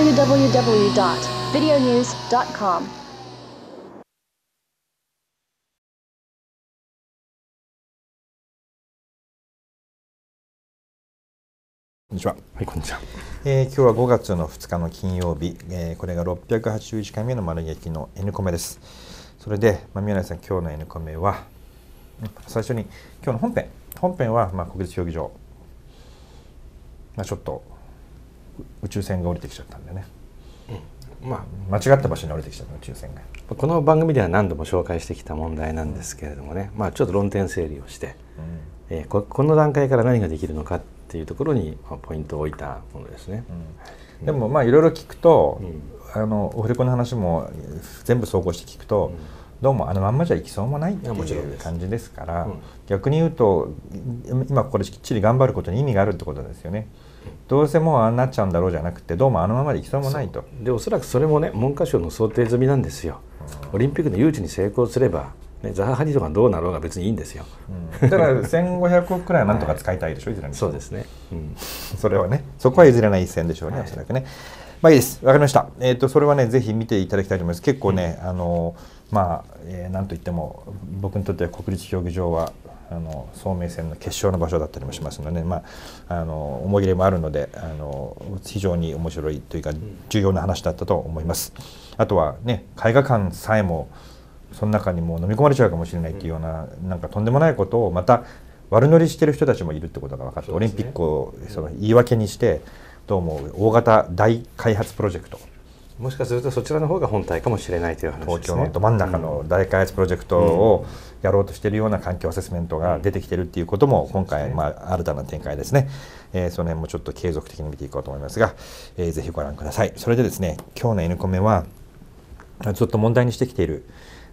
www.videonews.com こんにちは。はい、こんにちは。えー、今日は5月の2日の金曜日、えー、これが681回目の丸劇の N コメです。それで、まあ、宮内さん、今日の N コメは、最初に今日の本編。本編は、まあ、国立競技場。まあ、ちょっと宇宙船が降りてきちゃったんでね、うん、まあ、間違った場所に降りてきちゃった宇宙船がこの番組では何度も紹介してきた問題なんですけれどもね、まあ、ちょっと論点整理をして、うん、えー、ここの段階から何ができるのかっていうところに、ポイントを置いたものですね。でもまあいろいろ聞くと、うん、あのオフレコの話も全部総合して聞くと、うん、どうもあのまんまじゃいきそうもないっていう感じですから、うん、逆に言うと今これきっちり頑張ることに意味があるってことですよね。どうせもうああなっちゃうんだろうじゃなくてどうもあのままでいきそうもないとでおそらくそれもね文科省の想定済みなんですよ、オリンピックの誘致に成功すれば、ね、ザハ・ハリとかどうなろうが別にいいんですよ、うん、だから1500億くらいはなんとか使いたいでしょ、はい、いずれにそうですね、うん、それはねそこは譲れない一線でしょうね、はい、おそらくねまあいいですわかりましたえっ、ー、とそれはねぜひ見ていただきたいと思います結構ね、うん、あのまあ、えー、なんと言っても僕にとっては国立競技場はあの聡明戦の決勝の場所だったりもしますので、まあ、あの思い入れもあるのであの非常に面白いというか重要な話だったと思います。あとは、ね、絵画館さえもその中にも飲み込まれちゃうかもしれないっていうようななんかとんでもないことをまた悪乗りしてる人たちもいるってことが分かって、ね、オリンピックをその言い訳にしてどうも大型大開発プロジェクトもしかするとそちらの方が本体かもしれないという話、ね、東京のど真ん中の大開発プロジェクトを、やろうとしているような環境アセスメントが出てきているっていうことも今回、まあ、新たな展開ですね、えー、その辺もちょっと継続的に見ていこうと思いますが、えー、ぜひご覧くださいそれでですね今日の N コメはずっと問題にしてきている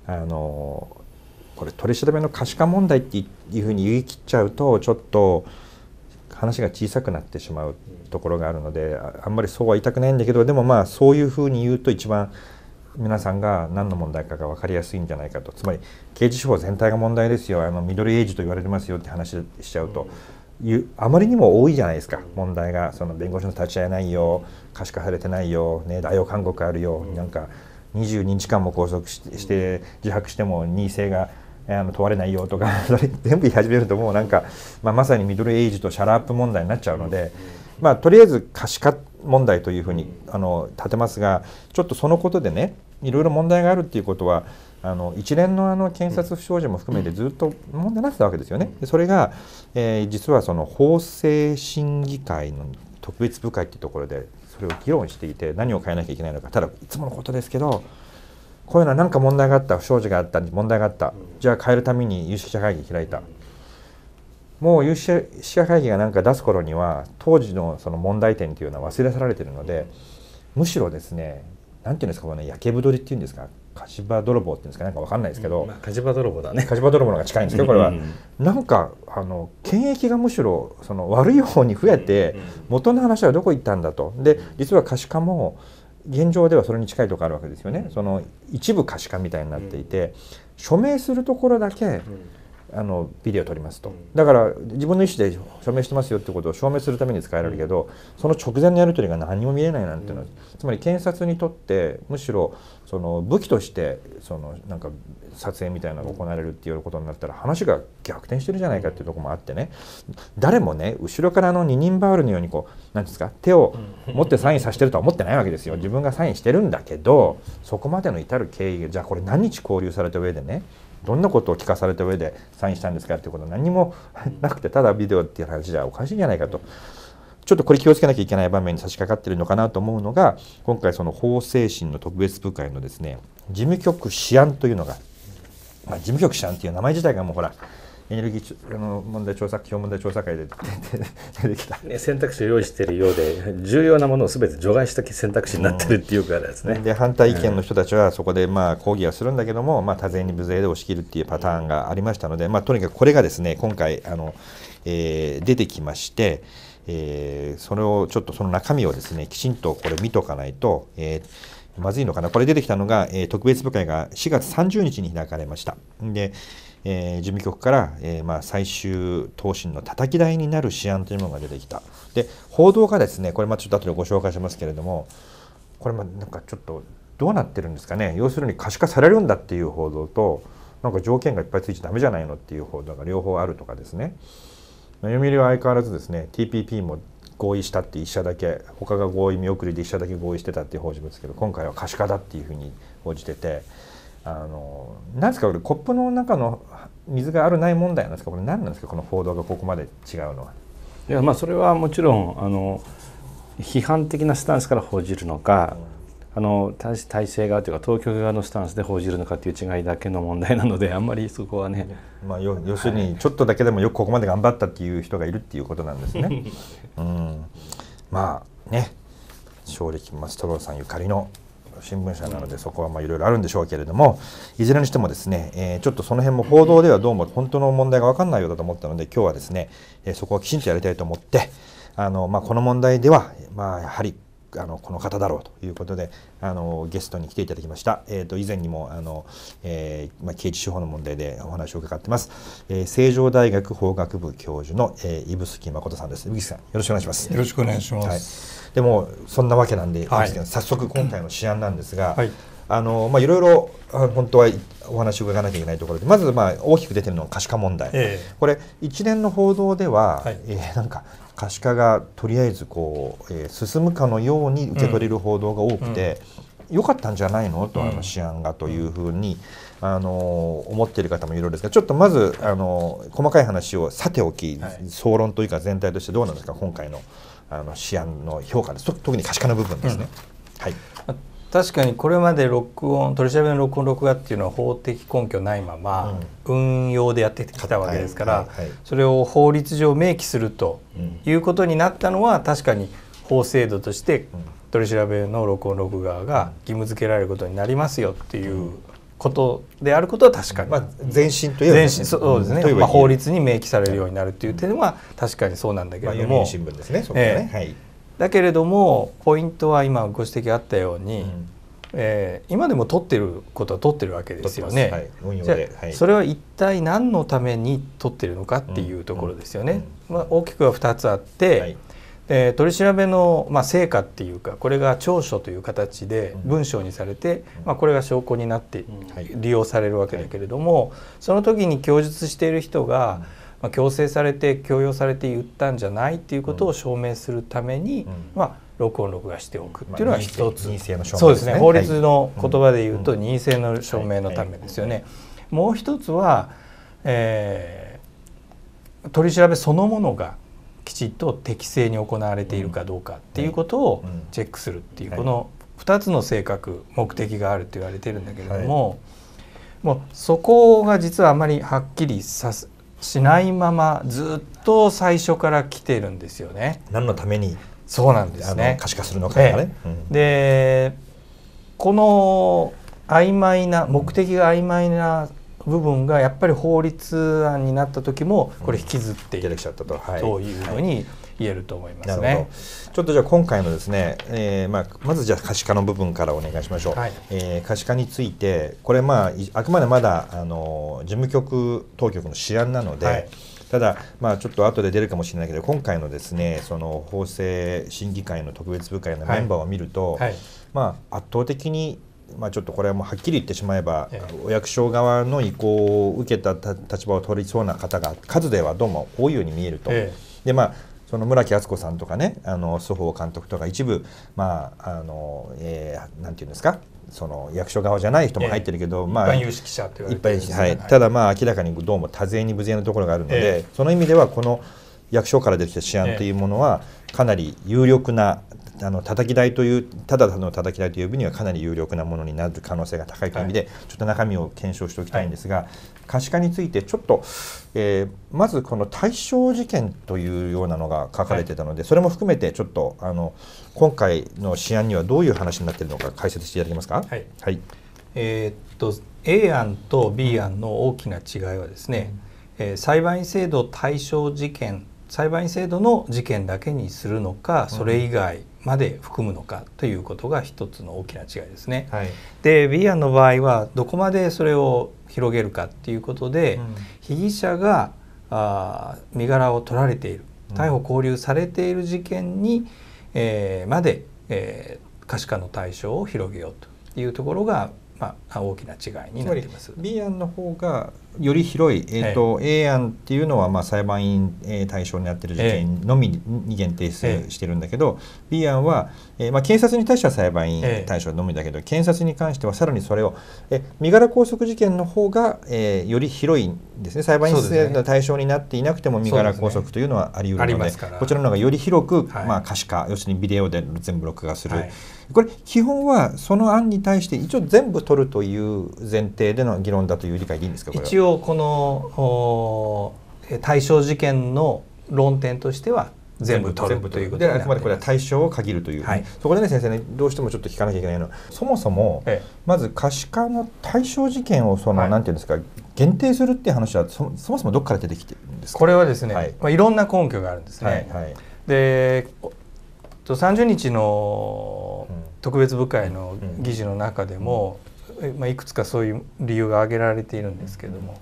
あのこれ取り調べの可視化問題っていうふうに言い切っちゃうとちょっと話が小さくなってしまうところがあるのであんまりそうは言いたくないんだけどでもまあそういうふうに言うと一番皆さんが何の問題かが分かりやすいんじゃないかとつまり刑事司法全体が問題ですよあのミドルエイジと言われてますよって話しちゃうと。いうあまりにも多いじゃないですか問題がその弁護士の立ち会いないよ可視化されてないよ、ね、大王勧告あるよ、うん、なんか22日間も拘束して自白しても任意性があの問われないよとか それ全部言い始めるともうなんか、まあ、まさにミドルエイジとシャラアップ問題になっちゃうので、まあ、とりあえず可視化問題というふうにあの立てますがちょっとそのことでねいろいろ問題があるっていうことはあの一連のあの検察不祥事も含めてずっと問題になってたわけですよね。それが、えー、実はその法制審議会の特別部会っていうところでそれを議論していて何を変えなきゃいけないのかただいつものことですけどこういうのは何か問題があった不祥事があった問題があったじゃあ変えるために有識者会議開いたもう有識者会議がなんか出す頃には当時のその問題点というのは忘れ去られてるのでむしろですねなんていうんですかこの焼け太りっていうんですか柏泥棒っていうんですかなんかわかんないですけど、うんまあ、火泥棒だね柏泥棒のが近いんですけどこれは、うん、なんかあの権益がむしろその悪い方に増えて、元の話はどこ行ったんだとで実は可視化も現状ではそれに近いところあるわけですよねその一部可視化みたいになっていて署名するところだけあのビデオ撮りますと、だから自分の意思で署名してますよってことを証明するために使えられるけど、その直前のやり取りが何も見えないなんていうのは、つまり検察にとってむしろその武器としてそのなんか撮影みたいなのが行われるっていうことになったら話が逆転してるじゃないかっていうとこもあってね誰もね後ろからの二人バウルのようにこう何ですか手を持ってサインさせてるとは思ってないわけですよ自分がサインしてるんだけどそこまでの至る経緯じゃあこれ何日交流された上でねどんなことを聞かされた上でサインしたんですかっていうことは何もなくてただビデオっていう話じゃおかしいんじゃないかと。ちょっとこれ気をつけなきゃいけない場面に差し掛かってるのかなと思うのが今回その法制審の特別部会のですね事務局試案というのが、まあ、事務局試案っていう名前自体がもうほらエネルギーあの問題調査基本問題調査会で出てきた、ね、選択肢を用意しているようで重要なものをすべて除外した選択肢になってるっていうからですね、うん、で反対意見の人たちはそこでまあ抗議はするんだけども、まあ、多勢に無勢で押し切るっていうパターンがありましたので、まあ、とにかくこれがですね今回あの、えー、出てきまして、えー、それをちょっとその中身をですねきちんとこれ見とかないと、えー、まずいのかな、これ出てきたのが、えー、特別部会が4月30日に開かれました。でえー、事務局から、えー、まあ、最終答申のたたき台になる試案というものが出てきた。で報道がですねこれまちょっと後でご紹介しますけれどもこれまなんかちょっとどうなってるんですかね要するに可視化されるんだっていう報道となんか条件がいっぱいついちゃだめじゃないのっていう報道が両方あるとかですね読売は相変わらずですね TPP も合意したって1社だけ他が合意見送りで1社だけ合意してたっていう報じですけど今回は可視化だっていうふうに報じてて。あのなすかこれコップの中の水があるない問題なんですかこれ何なんですかこの報道がここまで違うのは。いやまあそれはもちろんあの批判的なスタンスから報じるのか、うん、あの体制側というか当局側のスタンスで報じるのかという違いだけの問題なのであんまりそこはね、まあ、要するにちょっとだけでもよくここまで頑張ったっていう人がいるっていうことなんですね。うん、まあね正力トローさんゆかりの新聞社なのでそこはまあいろいろあるんでしょうけれどもいずれにしてもですね、えー、ちょっとその辺も報道ではどうも本当の問題が分かんないようだと思ったので今日はですね、えそこはきちんとやりたいと思ってあの、まあ、この問題では、まあ、やはりあのこの方だろうということであのゲストに来ていただきました、えーと、以前にもあの、えーまあ、刑事司法の問題でお話を伺ってます、えー、成城大学法学部教授の、えー、指宿誠さんです指宿さんよろしくお願いしますよろしくお願いします、はい、でもそんなわけなんで、はい、早速今回の試案なんですが、はいあのまあ、いろいろ本当はお話を伺わなきゃいけないところでまずまあ大きく出てるのは可視化問題、ええ、これ一連の報道では、はい、えー、なんか可視化がとりあえずこう、えー、進むかのように受け取れる報道が多くて、うん、よかったんじゃないのとあの試案がというふうに、あの思っている方もいろいろですがちょっとまず、あの細かい話をさておき、はい、総論というか全体としてどうなんですか今回のあの試案の評価です特に可視化の部分ですね。うん、はい確かにこれまで録音取り調べの録音録画っていうのは法的根拠ないまま、運用でやってきたわけですから、はいそれを法律上明記するということになったのは、確かに法制度として取り調べの録音録画が義務付けられることになりますよっていうことであることは確かに、まあ、前進といえば前進そうですね、うん、まあ、法律に明記されるようになるっていう点は確かにそうなんだけれども、まあ、新聞ですねそこね、えー、はいだけれどもポイントは今ご指摘あったように、うん、えー、今でも取ってることは取ってるわけですよね。じゃ、それは一体何のために取ってるのかっていうところですよね。まあ、大きくは2つあって、はいえ取り調べの、まあ、成果っていうかこれが調書という形で文章にされて、うん、まあ、これが証拠になって利用されるわけだけれども、はい、その時に供述している人が、まあ、強制されて強要されて言ったんじゃないっていうことを証明するために、まあ録音録画しておくっていうのは一つ、まあ、の証明、ね、そうですね法律の言葉で言うと任意性の証明のためですよね。もう一つは、えー、取り調べそのものがきちっと適正に行われているかどうかっていうことをチェックするっていう、この2つの性格目的があると言われてるんだけれども、もうそこが実はあまりはっきりさすしないままずっと最初から来てるんですよね。何のためにそうなんですね可視化するのかね。ええうん、でこの曖昧な目的が曖昧な部分がやっぱり法律案になった時もこれ引きずっていただきちゃったとはいいうふうに言えると思いますね。ちょっとじゃあ今回のですね、えー、まあまずじゃあ可視化の部分からお願いしましょう。はい、えー、可視化についてこれまああくまでまだあの事務局当局の試案なので。はいただ、まあ、ちょっと後で出るかもしれないけど今回のですねその法制審議会の特別部会のメンバーを見ると、はいはい、まあ、圧倒的に、まあ、ちょっとこれはもうはっきり言ってしまえば、お役所側の意向を受けた立場を取りそうな方が数ではどうも多いように見えると。えでまあその村木敦子さんとかねあの蘇法監督とか一部まああの、えー、なんていうんですかその役所側じゃない人も入ってるけど、ええ、まあ一般有識者と言われて、はい、ただまあ明らかにどうも多勢に無勢なところがあるので、え、その意味ではこの役所から出てきた試案というものはかなり有力なあの叩き台というただただの叩き台と呼ぶにはかなり有力なものになる可能性が高いという意味で、ちょっと中身を検証しておきたいんですが、可視化についてちょっと、えー、まずこの対象事件というようなのが書かれてたので、それも含めてちょっとあの今回の試案にはどういう話になっているのか解説していただけますか。はい、はい、えー、っと A 案と B 案の大きな違いはですね、うん、えー、裁判員制度対象事件裁判員制度の事件だけにするのかそれ以外、まで含むのかということが一つの大きな違いですね。はい、で B 案の場合はどこまでそれを広げるかっていうことで、うん、被疑者があ身柄を取られている逮捕拘留されている事件に、えー、まで、えー、可視化の対象を広げようというところが、まあ、大きな違いになっています。B 案の方がより広い、えーとえー、A 案っていうのはまあ裁判員、えー、対象になっている事件のみに限定してるんだけど、えー、B 案は、えーまあ、検察に対しては裁判員対象のみだけど、えー、検察に関してはさらにそれを、えー、身柄拘束事件の方が、えー、より広いんですね裁判員の対象になっていなくても身柄拘束というのはあり得るので、ね、こちらの方がより広く、はい、まあ、可視化要するにビデオで全部録画する、はい、これ基本はその案に対して一応全部取るとという前提での議論だという理解でいいんですか一応この対象事件の論点としては全部取るということであくまでこれは対象を限るという、はい、そこでね先生ねどうしてもちょっと聞かなきゃいけないのはそもそも、まず可視化の対象事件をその、はい、なんていうんですか限定するっていう話はそもそもどこから出てきてるんですかこれはですね、はいまあ、いろんな根拠があるんですね。はいはい、で30日の特別部会の議事の中でも、うんうんまあ、いくつかそういう理由が挙げられているんですけれども、うん、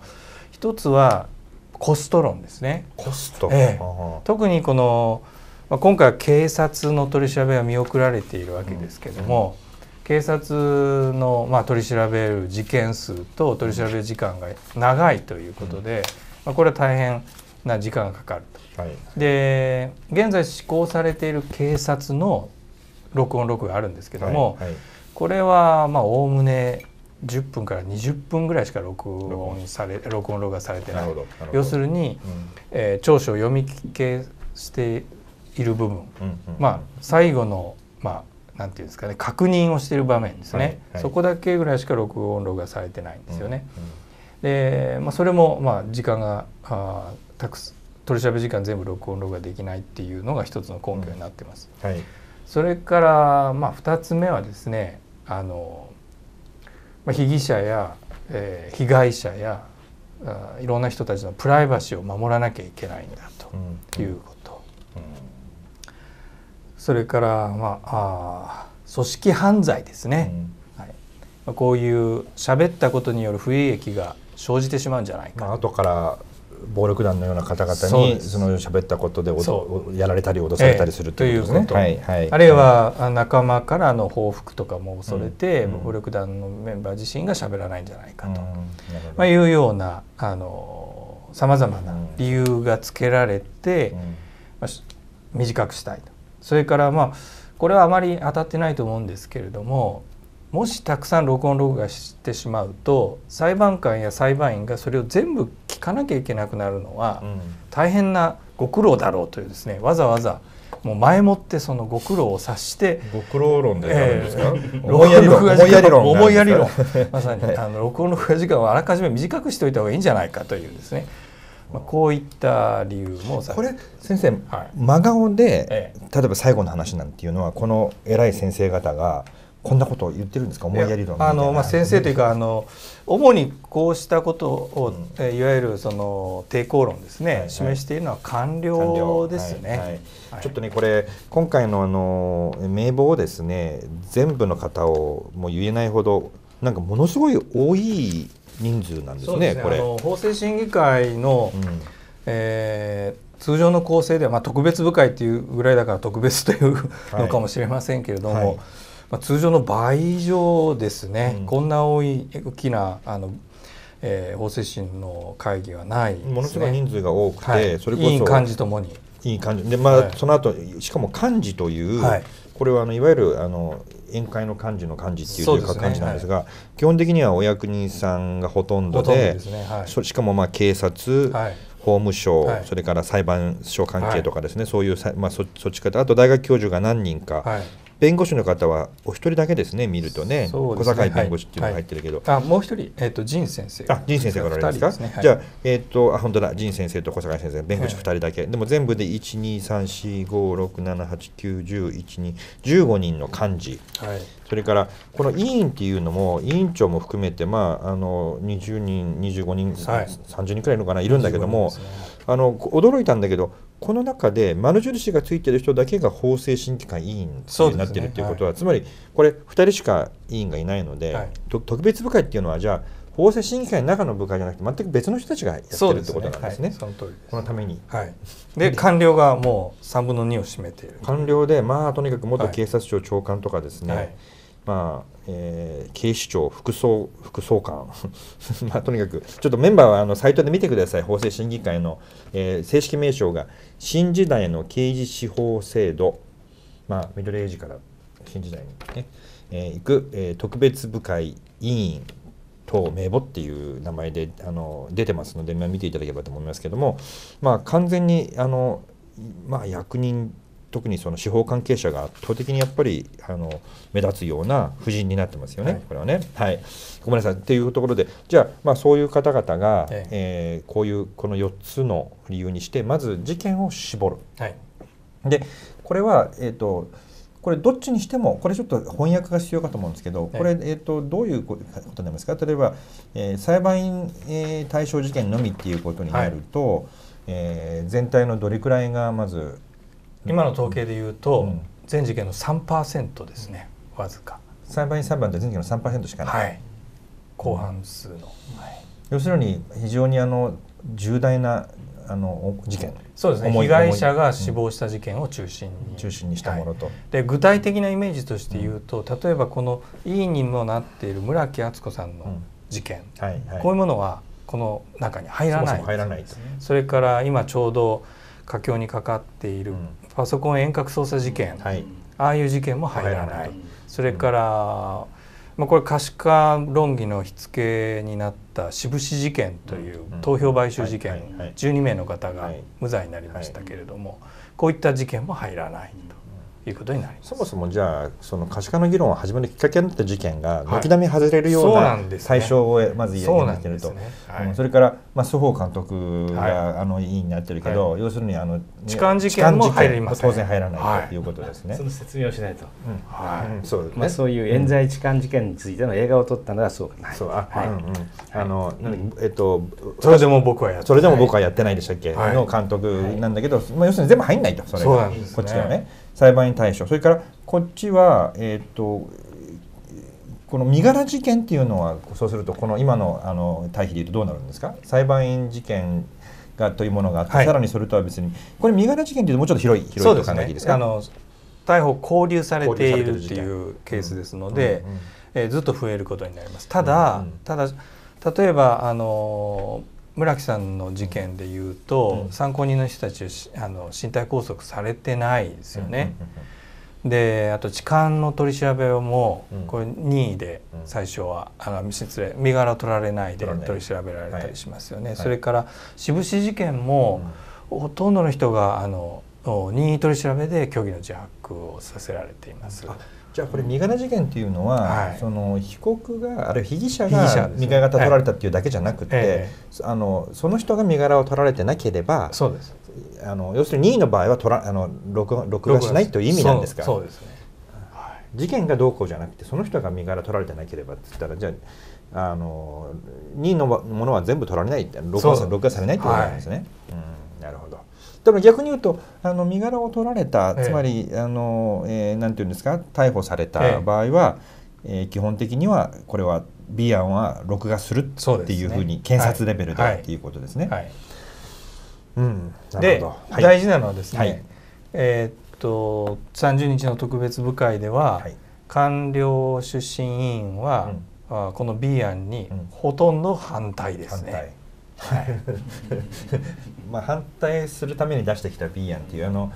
一つはコスト論ですね。コスト、ええ、特にこの、まあ、今回は警察の取り調べは見送られているわけですけども、うん、警察の、まあ、取り調べる事件数と取り調べ時間が長いということで、うん、まあ、これは大変な時間がかかると。はい、で現在施行されている警察の録音録画あるんですけども、はいはい、これはまあおおむね10分から20分ぐらいしか録音され録音録画されてない要するに、うん、えー、長所を読み聞けしている部分、うんうん、まあ最後のまあなんていうんですかね確認をしている場面ですね、はいはい、そこだけぐらいしか録音録画されてないんですよね。うんうん、で、まあ、それもまあ時間があたくす取り調べ時間全部録音録画できないっていうのが一つの根拠になってます。うんはい、それからまあ二つ目はですねあのまあ、被疑者や、えー、被害者やあいろんな人たちのプライバシーを守らなきゃいけないんだということ、うんうん、それから、まあ、あ組織犯罪ですね、うん、はいまあ、こういう喋ったことによる不利益が生じてしまうんじゃないか、まあ、後から暴力団のような方々にその喋ったことでやられたり脅されたりするということですね。あるいは仲間からの報復とかも恐れて、暴力団のメンバー自身が喋らないんじゃないかと、まあ、いうようなあのざまな理由がつけられて、短くしたいと。それからまあこれはあまり当たってないと思うんですけれどももしたくさん録音録画してしまうと裁判官や裁判員がそれを全部聞かなきゃいけなくなるのは大変なご苦労だろうというですねわざわざもう前もってそのご苦労を察してご苦労論でえー、思いやり論思いやり論思いやり論 まさにあの録音録画時間をあらかじめ短くしておいた方がいいんじゃないかというですねまあ、こういった理由もこれ先生、はい、真顔で、例えば最後の話なんていうのはこの偉い先生方がこんなことを言ってるんですか思いやり論あの、まあ、先生というかあの主にこうしたことを、うん、いわゆるその抵抗論ですね、はいはい、示しているのは官僚ですね、はいはい、ちょっとねこれ今回のあの名簿をですね全部の方をもう言えないほどなんかものすごい多い人数なんですね、ね、これ。法制審議会の、うん、えー通常の構成では、まあ、特別部会というぐらいだから特別というのかもしれませんけれども、はいはい、まあ、通常の倍以上ですね、うん、こんな多い大きなあの、えー、法制審の会議はない、ね、ものすごい人数が多くて、はい、それこそいい感じともにいい感じでまあ、はい、その後しかも幹事という、はい、これはあのいわゆるあの宴会の幹事の幹事っていう感じ幹事なんですが、はい、基本的にはお役人さんがほとんどで、ねはい、しかもまあ警察、はい、法務省、それから裁判所関係とかですね、そういうまあ、そそっち方あと大学教授が何人か弁護士の方はお一人だけですね見るとね、ね、小坂井弁護士っていうのが入ってるけど、はいはい、あもう一人、えーと、仁先生あ仁先生がおられますか、ねはい、じゃあ、えーと、あ本当だ仁先生と小坂井先生弁護士二人だけ、でも全部で1 2 3 4 5 6 7 8 9 1 0 1 1 1人の幹事、はい、それからこの委員っていうのも委員長も含めて、まあ、あの20人25人、はい、30人くらいのかないるんだけども、ね、あの驚いたんだけどこの中で丸印がついてる人だけが法制審議会委員になってるっていうことは、ねはい、つまりこれ2人しか委員がいないので、はい、特別部会っていうのはじゃあ法制審議会の中の部会じゃなくて全く別の人たちがやってるってことなんですね。そ、このために、で官僚がもう3分の2を占めている官僚でまあとにかく元警察庁長官とかですね、まあえー、警視庁副総副総監 まあ、とにかくちょっとメンバーはあのサイトで見てください法制審議会の、えー、正式名称が新時代の刑事司法制度、まあ、ミドルエイジから新時代にね、えー、行く、えー、特別部会委員と名簿っていう名前であの出てますので、まあ、見ていただければと思いますけども、まあ、完全にあの、まあ、役人特にその司法関係者が圧倒的にやっぱりあの目立つような布陣になってますよね、はい、これはね、はい。ごめんなさいっていうところでじゃあ,、まあそういう方々が、えええー、こういうこの4つの理由にしてまず事件を絞る。はい、でこれは、えーと、とこれどっちにしてもこれちょっと翻訳が必要かと思うんですけどこれ、えー、とどういうことになりますか例えば、えー、裁判員、えー、対象事件のみっていうことになると、はい、えー、全体のどれくらいがまず今の統計でいうと、全事件の3%ですね、わずか裁判員裁判って全事件の3%しかない、はい、後半数の、はい、要するに非常にあの重大なあの事件そうですね被害者が死亡した事件を中心に、うん、中心にしたものと、はい、で具体的なイメージとして言うと、うん、例えばこの委員にもなっている村木敦子さんの事件、うんはいはい、こういうものはこの中に入らないそ入らない、それから今ちょうど佳境にかかっているパソコン遠隔操作事件、はい、ああいう事件も入らないそれから、まあ、これ可視化論議の火付けになった志布志事件という投票買収事件、12名の方が無罪になりましたけれども、こういった事件も入らないと。いうことになりますそもそもじゃあその可視化の議論を始めるきっかけになった事件が軒並み外れるような対象をまず言えなきゃいけと、それから、まあ、蘇方監督があの委員になってるけど、はい、要するにあの、ね、痴漢事件も入りませ当然入らないということですね、はい、その説明をしないと、そう、ね、まあ、そういう冤罪痴漢事件についての映画を撮ったのはそうかなそうあ、はいうんうん、あの、うん、えっとそれでも僕はやそれでも僕はやってないでしたっけ、の監督なんだけど、まあ、要するに全部入んないとそれがこっちではね裁判員対象それからこっちは、えっ、ー、とこの身柄事件っていうのはそうするとこの今のあの対比でいうとどうなるんですか裁判員事件がというものがあって、はい、さらにそれとは別にこれ身柄事件というともうちょっと広い広いと考えていいですか、ね、あの逮捕拘留されているっていうケースですので、うんうんうん、えー、ずっと増えることになりますただ、うんうん、ただ例えばあのー村木さんの事件でいうと、うん、参考人の人たちあの身体拘束されてないですよね。であと痴漢の取り調べをもうこれ任意で最初は、うん、あの失礼身柄を取られないで取り調べられたりしますよね。はい、それから渋志事件も、ほとんどの人があの任意取り調べで虚偽の自白をさせられています。じゃあこれ身柄事件っていうのは、はい、その被告があるいは被疑者が身柄が取られたっていうだけじゃなくて、はいあのその人が身柄を取られてなければそうですあの要するに2位の場合は取らあの録録画しないという意味なんですかそうですね、事件がどうこうじゃなくてその人が身柄取られてなければって言ったらじゃああの2位のものは全部取られない録画録画されないということなんですね。ううん、なるほどだから逆に言うとあの身柄を取られた、つまり、あの、えなんてうんですか逮捕された場合は、ええー、基本的にはこれは B 案は録画するっていうふうに検察レベルで、っていうことですね。はいうん、で、大事なのはですね、えっと30日の特別部会では、官僚出身委員は、うん、この B 案にほとんど反対ですね。はい、まあ反対するために出してきたビーアンっていうあの、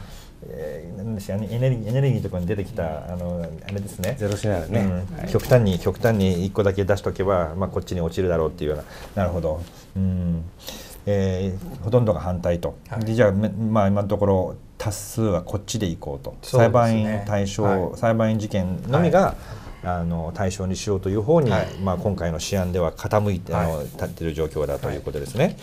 えー、なんですよねエネルギーエネルギーとかに出てきたあのあれですねゼロシナルね、極端に極端に1個だけ出しとけば、まあ、こっちに落ちるだろうっていうようななるほど、うんえー、ほとんどが反対と、はい、じゃあ、まあ、今のところ多数はこっちでいこうと、ね、裁判員対象、はい、裁判員事件のみが、はいあの対象にしようという方に、はい、まあ、今回の試案では傾いて、あの立っている状況だということですね。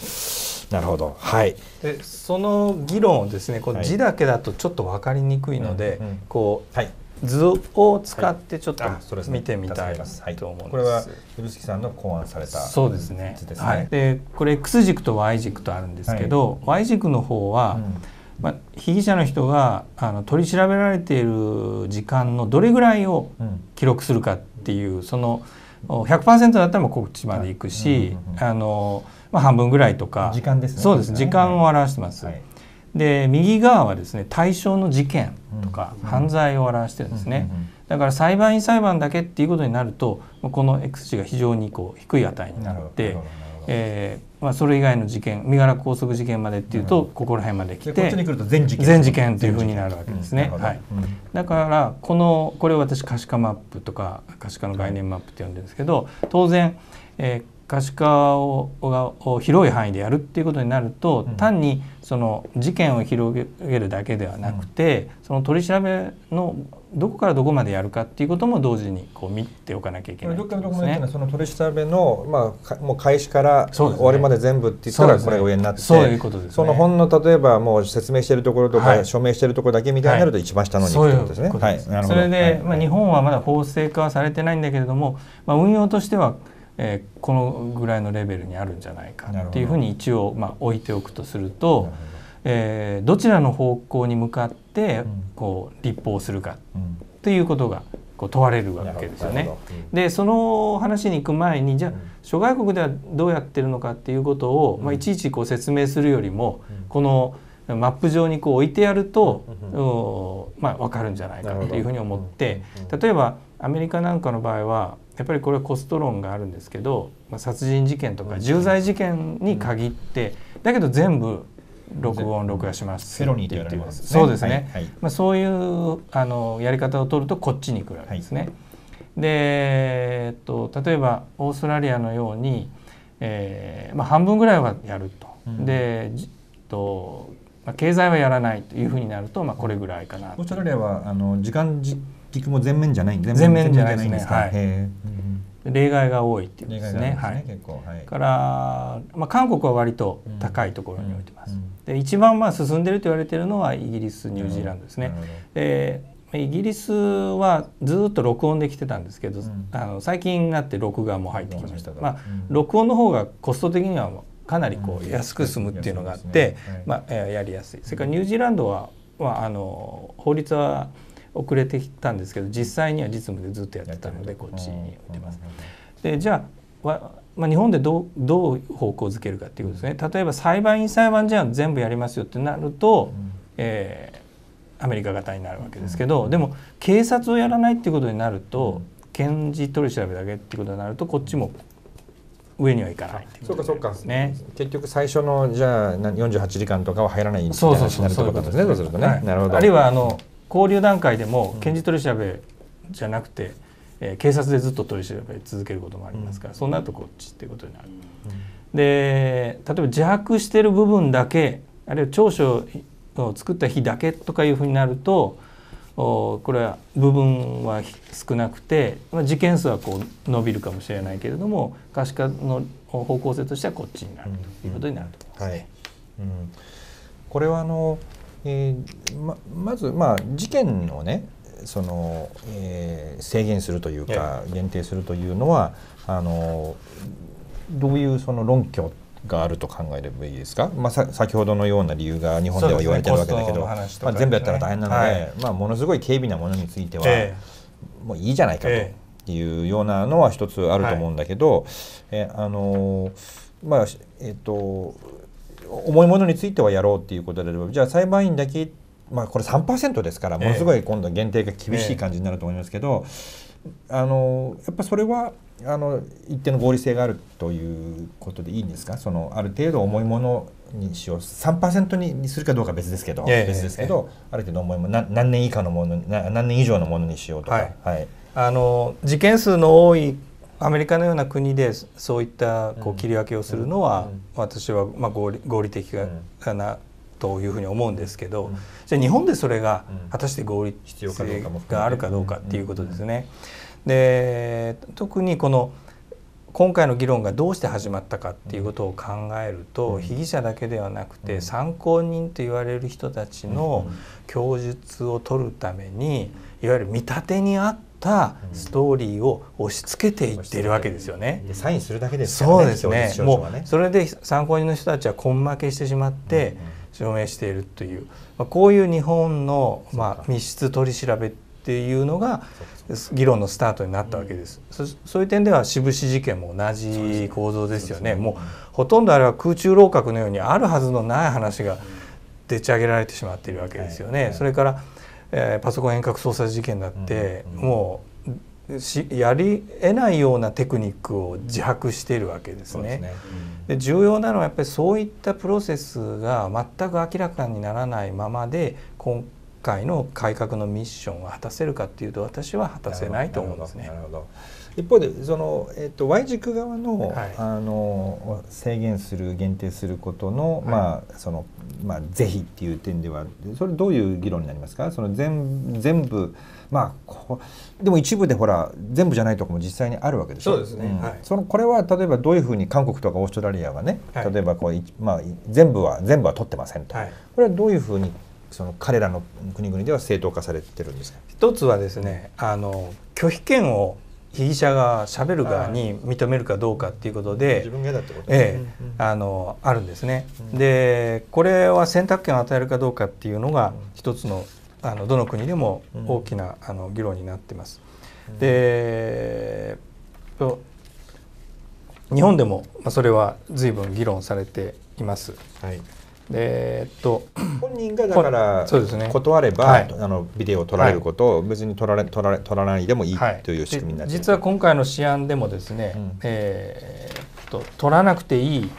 なるほど、はい、でその議論をですねこう字だけだとちょっと分かりにくいので、こう、図を使ってちょっと、見てみたいと思うんです。これは指宿さんの考案されたそうですね。で、ねはい、これ X 軸と Y 軸とあるんですけど、はい、Y 軸の方は、うん、まあ、被疑者の人があの取り調べられている時間のどれぐらいを記録するかっていう、うん、その100%だったらもう告知まで行くし、あのまあ、半分ぐらいとか時間です、ね、そうです、時間を表してます。はい、で右側はですね対象の事件とか犯罪を表してるんですね、だから裁判員裁判だけっていうことになるとこの X 値が非常にこう低い値になってなえーまあ、それ以外の事件身柄拘束事件までっていうと、ここら辺まで来て全事件全事件というふうになるわけですね、はいだからこのこれを私可視化マップとか可視化の概念マップって呼んでるんですけど当然、えー、可視化をを広い範囲でやるっていうことになると、うん、単にその事件を広げるだけではなくて、うん、その取り調べのどこからどこまでやるかっていうことも同時にこう見ておかなきゃいけない、ね、どこからどこまでっていうのはその取り調べの、まあ、もう開始から終わりまで全部って言ったらこれが上になってそ、ね,、の本の例えばもう説明しているところとか、はい、署名しているところだけみたいになると一番下のにくということですね。はい、それで、はい、まあ、日本はまだ法制化はされてないんだけれども、まあ、運用としてはえー、このぐらいのレベルにあるんじゃないかっていうふうに一応、まあ、置いておくとするとど,、えー、どちらの方向に向かってこう立法するかっていうことがこう問われるわけですよね。でその話に行く前にじゃあ諸外国ではどうやってるのかっていうことを、まあ、いちいちこう説明するよりも、このマップ上にこう置いてやると、まあ、分かるんじゃないかっていうふうに思って、例えばアメリカなんかの場合はやっぱりこれコスト論があるんですけど、まあ、殺人事件とか重罪事件に限って、だけど全部録音録画しますセロニーと言われます、ね、そうですね、はいはい、まあ、そういうあのやり方を取るとこっちに来るわけですね、はい、で、えっと、例えばオーストラリアのように、えーまあ、半分ぐらいはやると、うん、で、えっとまあ、経済はやらないというふうになると、まあ、これぐらいかなオーストラリアはあの時間じ結局も全面じゃない全面じゃないですね。はい例外が多いっていうですね。すねはい、結構、はい、から、まあ、韓国は割と高いところに置いてます。うんうん、で一番まあ進んでると言われてるのはイギリスニュージーランドですね。でイギリスはずっと録音できてたんですけど、あの最近になって録画も入ってきました。まあ、録音の方がコスト的にはかなりこう安く済むっていうのがあって、まあ、やりやすい。それからニュージーランドは、まあ、あの法律は遅れてきたんですけど実際には実務でずっとやってたのでこっちに置いてます。でじゃあまあ、日本でどうどう方向づけるかっていうことですね例えば裁判員裁判事案全部やりますよってなると、うん、えー、アメリカ型になるわけですけど、うん、でも警察をやらないっていうことになると、うん、検事取り調べだけっていうことになるとこっちも上にはいかない、てそうかそうすね、結局最初のじゃあ48時間とかは入らないみたいな話になるってことですねそうするとね、はい、なるほどあるいはあの交流段階でも検事取り調べじゃなくて、えー、警察でずっと取り調べ続けることもありますから、そのなとこっちっていうことになる。で例えば自白してる部分だけあるいは調書を作った日だけとかいうふうになるとこれは部分は少なくて、まあ、事件数はこう伸びるかもしれないけれども可視化の方向性としてはこっちになるということになると思います、うんはいうん、これはあのえー、ままず、まあ、事件をねその、えー、制限するというか限定するというのはあのどういうその論拠があると考えればいいですか、まあ、さ先ほどのような理由が日本では言われてるわけだけど、ねまあ、全部やったら大変なので、はい、まあ、ものすごい軽微なものについては、えー、もういいじゃないかというようなのは一つあると思うんだけど、ええー、あのまあえっ、ー、と重いものについてはやろうっていうことであればじゃあ裁判員だけ、まあ、これ3%ですからものすごい今度限定が厳しい感じになると思いますけど、あのやっぱそれはあの一定の合理性があるということでいいんですかそのある程度重いものにしよう3%にするかどうか別ですけど、え別ですけど、え、ある程度重いもの何年以下のもの何年以上のものにしようとか、はい、はい、あの事件数の多いアメリカのような国でそういったこう切り分けをするのは、私はま合理合理的かなというふうに思うんですけど、じゃあ日本でそれが果たして合理性があるかどうかっていうことですね。で特にこの今回の議論がどうして始まったかっていうことを考えると、うん、被疑者だけではなくて、参考人と言われる人たちの供述を取るためにいわゆる見立てに合っったストーリーを押し付けていってるわけですよね。うサインするだけですからね。そうですね。ねもうそれで参考人の人たちは根負けしてしまって証明しているという、まあ、こういう日本のまあ密室取り調べっていうのが議論のスタートになったわけです。そそういう点では渋志事件も同じ構造ですよね。もうほとんどあれは空中楼閣のようにあるはずのない話がでっち上げられてしまっているわけですよね。それから。えー、パソコン遠隔操作事件だって、うんうん、もうしやりえないようなテクニックを自白しているわけですね。で、重要なのはやっぱりそういったプロセスが全く明らかにならないままで今回の改革のミッションは果たせるかっていうと私は果たせないと思うんですね。なるほど一方でその、えーと、と Y 軸側のはい、あの制限する限定することの、はい、まあそのまあ是非っていう点ではそれどういう議論になりますかその全全部まあこでも一部でほら全部じゃないとこも実際にあるわけでしょそうですね、はい、そのこれは例えばどういうふうに韓国とかオーストラリアがね、はい、例えばこう、まあ、全部は全部は取ってませんと、これはどういうふうにその彼らの国々では正当化されてるんですか一つはですねあの拒否権を被疑者がしゃべる側に認めるかどうかっていうことで、ええ、あのあるんですね。うん、でこれは選択権を与えるかどうかっていうのが一つのあのどの国でも大きな、あの議論になってます。で日本でもそれは随分議論されています。はいえー、っと本人がだから断れば、はい、あのビデオを撮られることを別に撮られ撮られ撮らないでもいいという仕組みになって、はい、実は今回の試案でもですね、うん、えー、っと撮らなくていい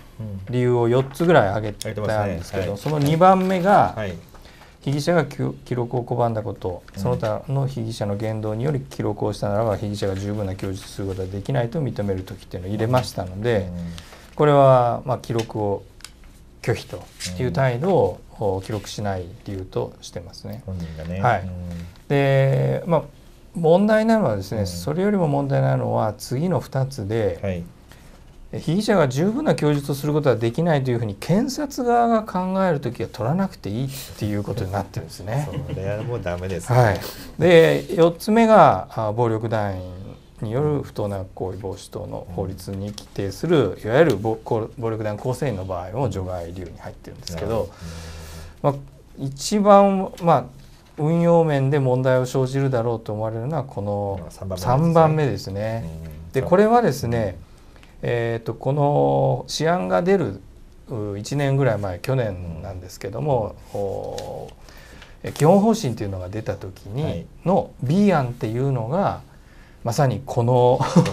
理由を4つぐらい挙げてたんですけど、ねはい、その2番目が、被疑者が記録を拒んだことその他の被疑者の言動により記録をしたならば被疑者が十分な供述することはできないと認める時っていうのを入れましたので、これはま記録を拒否という態度を記録しない理由としてますね。本人がね、でまあ問題なのはですね、それよりも問題なのは次の2つで、はい、被疑者が十分な供述をすることはできないというふうに検察側が考える時は取らなくていいっていうことになってるんですね。それはもうダメです、ね、はい、で4つ目が暴力団員による不当な行為防止等の法律に規定するいわゆる暴力団構成員の場合も除外理由に入ってるんですけど、まあ、一番、まあ、運用面で問題を生じるだろうと思われるのはこの3番目ですね。でこれはですね、えー、とこの試案が出る1年ぐらい前去年なんですけども、基本方針というのが出た時にの B 案っていうのがまさにこのね、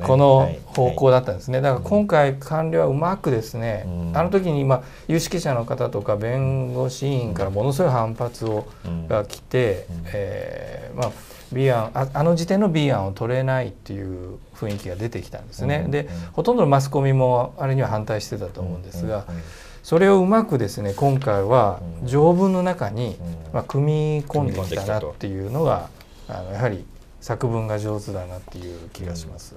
この方向だったんですね、はい、だから今回官僚はうまくですね、うん、あの時に、まあ、有識者の方とか弁護士委員からものすごい反発を、うん、が来て、うん、えー、まあ B 案ああの時点の B 案を取れないっていう雰囲気が出てきたんですね、でほとんどのマスコミもあれには反対してたと思うんですが、それをうまくですね今回は条文の中に、まあ、組み込んできたなっていうのが、あのやはり作文が上手だなっていう気がします。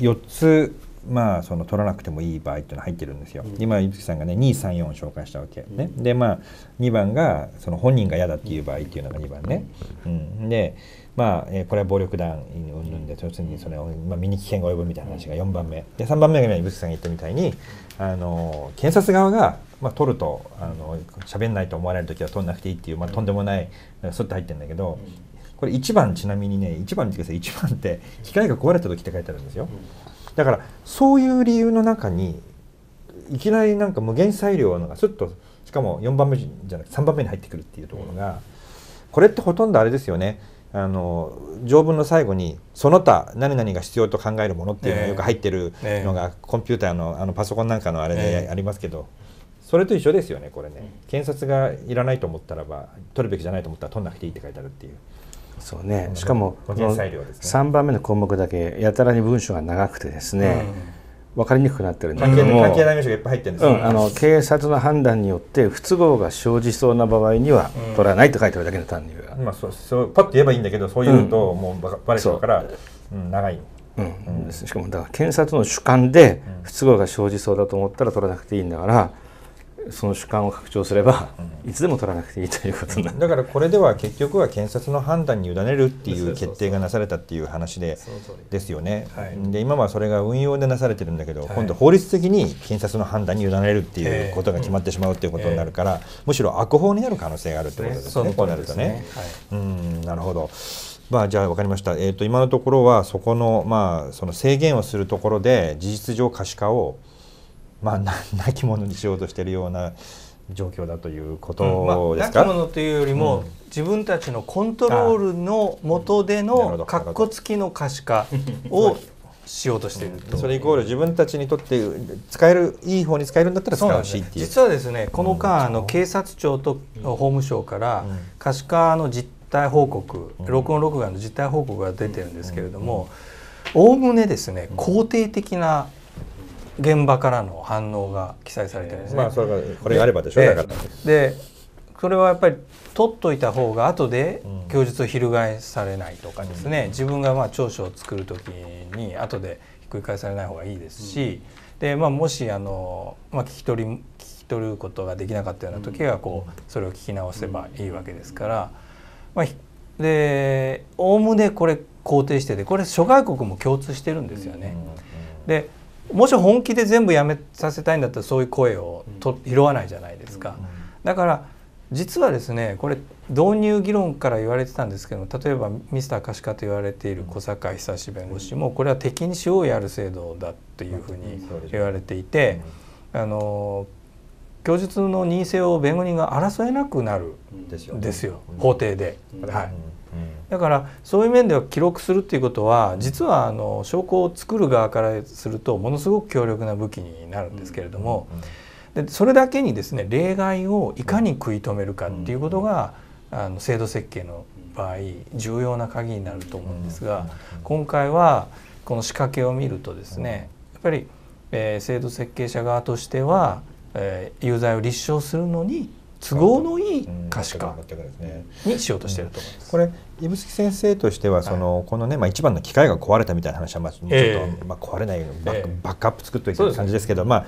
うん、4つまあ、その取らなくてもいい場合っていうのは入ってるんですよ。うん、今、伊吹さんがね234を紹介したわけ、ね、うん、でまあ2番がその本人が嫌だっていう場合っていうのが2番ね。うん、でまあ、えー、これは暴力団うんぬんで要するにそれ、を、まあ、身に危険が及ぶみたいな話が4番目で3番目が今伊吹さんが言ったみたいにあの検察側が、まあ、取るとあの喋んないと思われる時は取んなくていいっていう、まあ、とんでもないスって入ってるんだけどこれ1番ちなみにね1番ってさ1番って機械が壊れた時って書いてあるんですよだからそういう理由の中にいきなりなんか無限裁量のがスッとしかも4番目じゃなくて3番目に入ってくるっていうところがこれってほとんどあれですよねあの条文の最後にその他何々が必要と考えるものっていうのがよく入ってるのが、コンピューターのあのパソコンなんかのあれでありますけど、それと一緒ですよねこれね検察がいらないと思ったらば取るべきじゃないと思ったら取んなくていいって書いてあるっていう。そうね、しかも、ね、3番目の項目だけやたらに文章が長くてですね、分かりにくくなってるんだけども、関係ないがいっぱい入ってるんです、ねうん、あの警察の判断によって不都合が生じそうな場合には取らないと書いてるだけの単にうん、まあそうそうパッと言えばいいんだけどそういうともうバレちゃうから、うん、長い。うんしかもだから検察の主観で不都合が生じそうだと思ったら取らなくていいんだからその主観を拡張すれば、いつでも取らなくていいということだからこれでは結局は検察の判断に委ねるっていう決定がなされたっていう話でですよね、はい、で今はそれが運用でなされてるんだけど、はい、今度法律的に検察の判断に委ねるっていうことが決まってしまうということになるから、えーえー、むしろ悪法になる可能性があるってことですね、ね、こうなるとね。はい、うんなるほどまあ、じゃあ分かりました、えーと今のところはそこの,、まあその制限をするところで事実上可視化をまあ、な きものにしようとしているような状況だということですか、うんまあ、き者というよりも、うん、自分たちのコントロールのとでのかっこつきの可視化 をしようとしていると、それイコール自分たちにとって使えるいい方に使えるんだったら使うしっていう実はですねこの間、あの警察庁と法務省から可視化の実態報告、録音録画の実態報告が出てるんですけれどもおおむねですね肯定的な現場からの反応が記載されてるんですね。まあ、それがこれがあればでしょうだからでそれはやっぱり取っといた方が後で供述を翻されないとかですね、うん、自分がまあ調書を作る時に後でひっくり返されない方がいいですし、うん、でまあ、もしあの、まあ、聞き取り聞き取ることができなかったような時はこうそれを聞き直せばいいわけですから、まあ、でおおむねこれ肯定しててこれ諸外国も共通してるんですよね。うん、でもし本気で全部やめさせたいんだったらそういう声をと、拾わないじゃないですか。だから実はですねこれ導入議論から言われてたんですけど例えばミスター可視化と言われている小坂久志弁護士もこれは敵にしようやる制度だというふうに言われていて、あの供述の任意性を弁護人が争えなくなるんですよ、法廷で。はいだからそういう面では記録するっていうことは実はあの証拠を作る側からするとものすごく強力な武器になるんですけれども、でそれだけにですね例外をいかに食い止めるかっていうことが、あの制度設計の場合重要な鍵になると思うんですが、今回はこの仕掛けを見るとですねやっぱり、え制度設計者側としては、え有罪を立証するのに都合のいい可視ね、にしようとしてると思います。これ指宿先生としてはその、はい、このね、まあ、一番の機械が壊れたみたいな話はまあちょっと、えー、まあ、壊れないようにバッえー、バックアップ作っといてる感じですけど、ね、まあ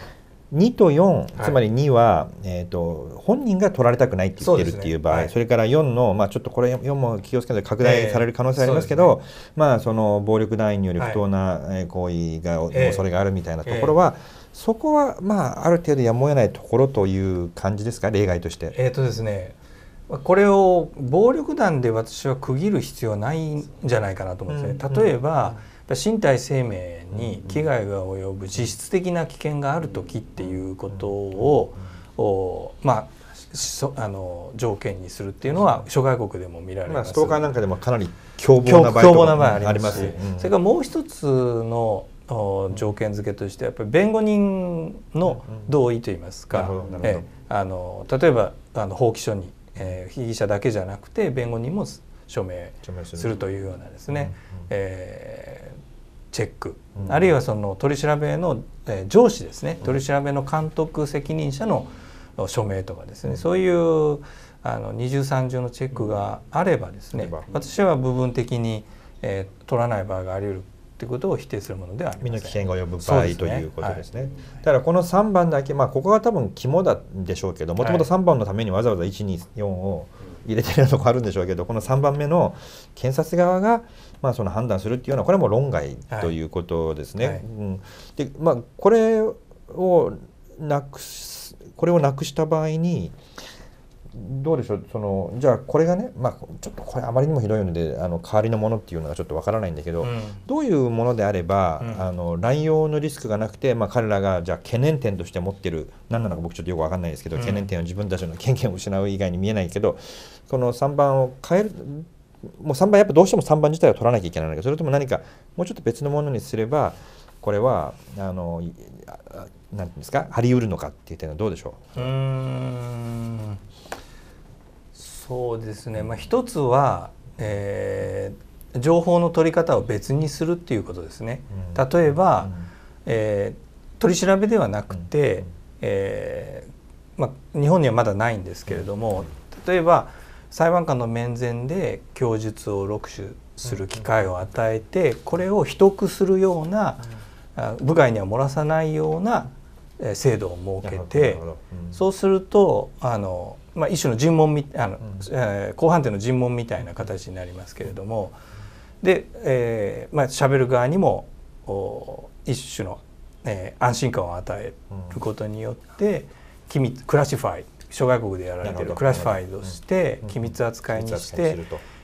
2と4つまり2は、はい、えーと、本人が取られたくないって言ってるっていう場合そ、ねそれから4の、まあ、ちょっとこれ4も気をつけて拡大される可能性ありますけど、えーね、まあ、その暴力団員による不当な行為が、はい、恐れがあるみたいなところは。えーそこは、まあ、ある程度やむを得ないところという感じですか例外として。えーとですね、これを暴力団で私は区切る必要はないんじゃないかなと思うんですね。例えば、身体生命に危害が及ぶ実質的な危険がある時っていうことを、まあ、そあの条件にするっていうのは諸外国でも見られます、まあ、ストーカーなんかでもかなり凶暴な場合あります、それからもう一つの条件付けとしてやっぱり弁護人の同意といいますか、えあの例えばあの法規書に、えー、被疑者だけじゃなくて弁護人も署名するというようなですね、えー、チェック、あるいはその取り調べの、えー、上司ですね取り調べの監督責任者の署名とかですね、そういうあの二重三重のチェックがあればですね、私は部分的に、えー、取らない場合があり得るってことを否定するものでは身の危険が及ぶ場合、ね、ということですね、はい、だからこの3番だけ、まあ、ここが多分肝なんでしょうけどもともと3番のためにわざわざ124を入れてるとこあるんでしょうけどこの3番目の検察側が、まあ、その判断するっていうのはこれはもう論外ということですね。はいはい、うん、でまあこれをなくすこれをなくした場合にどうでしょうそのじゃあこれがね、まあ、ちょっとこれあまりにもひどいのであの代わりのものっていうのがちょっとわからないんだけど、うん、どういうものであれば、うん、あの乱用のリスクがなくて、まあ、彼らがじゃあ懸念点として持ってる何なのか僕ちょっとよくわかんないですけど、うん、懸念点は自分たちの権限を失う以外に見えないけどこの3番を変えるもう3番やっぱどうしても3番自体を取らなきゃいけないけどそれとも何かもうちょっと別のものにすればこれはあのなんうですかあり得るのかっていう点はどうでしょううんそうですね、まあ、一つは、えー、情報の取り方を別にするっていうことですね。例えば、うん、えー、取り調べではなくて、うん、えー、まあ、日本にはまだないんですけれども、うん、例えば裁判官の面前で供述を録取する機会を与えてこれを秘匿するような、部外には漏らさないような制度を設けて、そうするとあのまあ、一種の尋問みあの、うん、えー、後半点の尋問みたいな形になりますけれども、で、えーまあ喋る側にもお一種の、えー、安心感を与えることによって、うん、機密クラシファイ諸外国でやられてるクラシファイとして、うん、機密扱いにして、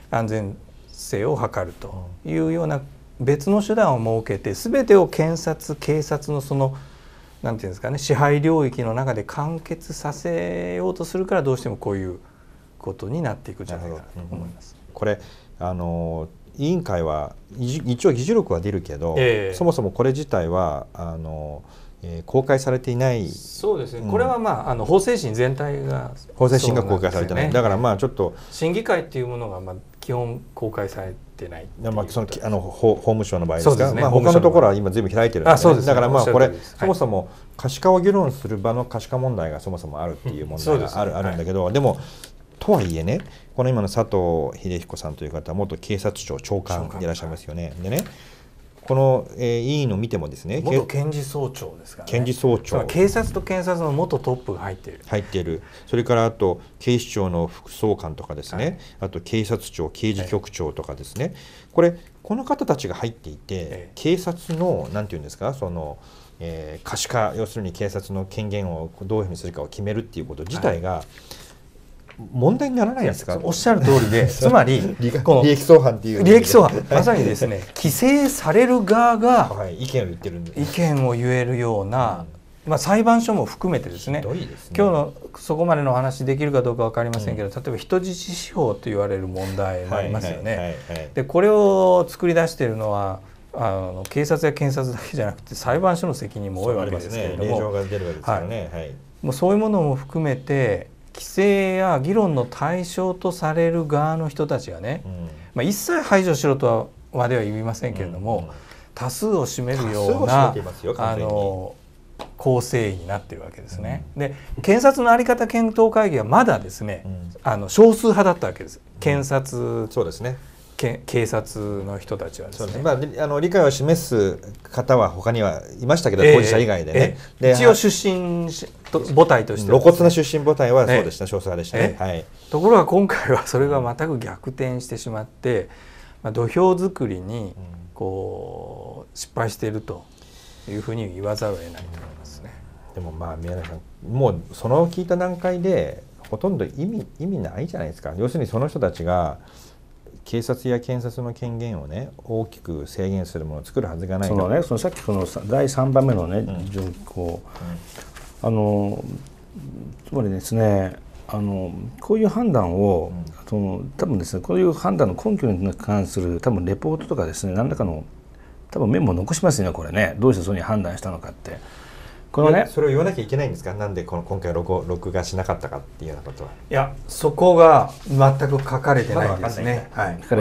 安全性を図るというような別の手段を設けて全てを検察警察のそのなんていうんですかね支配領域の中で完結させようとするからどうしてもこういうことになっていくんじゃないかなと思います。うん、これあの委員会は一応議事録は出るけど、えー、そもそもこれ自体はあの、えー、公開されていないそうですね、うん、これはまああの法制審全体が、法制審が公開されてないだからまあちょっと審議会っていうものがまあ基本公開されてないまあ、そのあの法務省の場合ですが、ね、まあ、他のところは今、ずい開いてるので,、ねでね、だからまあこれ、そもそも可視化を議論する場の可視化問題がそもそもあるっていう問題がある,、あるんだけど、はい、でも、とはいえね、この今の佐藤秀彦さんという方元警察庁長官いらっしゃいますよね。でねこの、えー、委員の見てもですね元検事総長ですから、ね、検事総長警察と検察の元トップが入っている入っているそれからあと警視庁の副総監とかですね、はい、あと警察庁刑事局長とかですね、はい、これこの方たちが入っていて、警察のなんていうんですかそのえー、可視化要するに警察の権限をどういうふうにするかを決めるっていうこと自体が、はい問題にならないやつがおっしゃる通りで つまりこの利益相反っていう利益相反まさにですね規制される側が、はい、意見を言ってるんで意見を言えるような、まあ、裁判所も含めてですね、ね、今日のそこまでの話できるかどうか分かりませんけど、うん、例えば人質司法と言われる問題もありますよね。でこれを作り出しているのはあの警察や検察だけじゃなくて裁判所の責任も多いわけですけれどもそう、ねねはい、いうものも含めて規制や議論の対象とされる側の人たちがね、うん、まあ、一切排除しろとはまでは言いませんけれども、うんうん、多数を占めるようなあの構成員になってるわけですね。で検察の在り方検討会議はまだですね、あの少数派だったわけです検察、そうですねけ警察の人たちはですねまあ、あの理解を示す方は他にはいましたけど、えー、当事者以外でね、えー、一応出身母体として、ね、露骨な出身母体はそうでした、えー、少佐派でしたね、はい、ところが今回はそれが全く逆転してしまって、まあ、土俵作りにこう失敗しているというふうに言わざるを得ないと思いますね。でもまあ宮根さんもうその聞いた段階でほとんど意味意味ないじゃないですか要するにその人たちが警察や検察の権限をね大きく制限するものを作るはずがないその、ね、そのさっきこの第3番目のね、うん、状況、うん、あのつまりですねあのこういう判断を、うん、その多分ですねこういう判断の根拠に関する多分レポートとかですね何らかの多分メモ残しますよねこれねどうしてそういうふうに判断したのかって。このねそれを言わなきゃいけないんですかなんでこの今回録録画しなかったかっていうようなことはいやそこが全く書かれてないですね、はい、いつ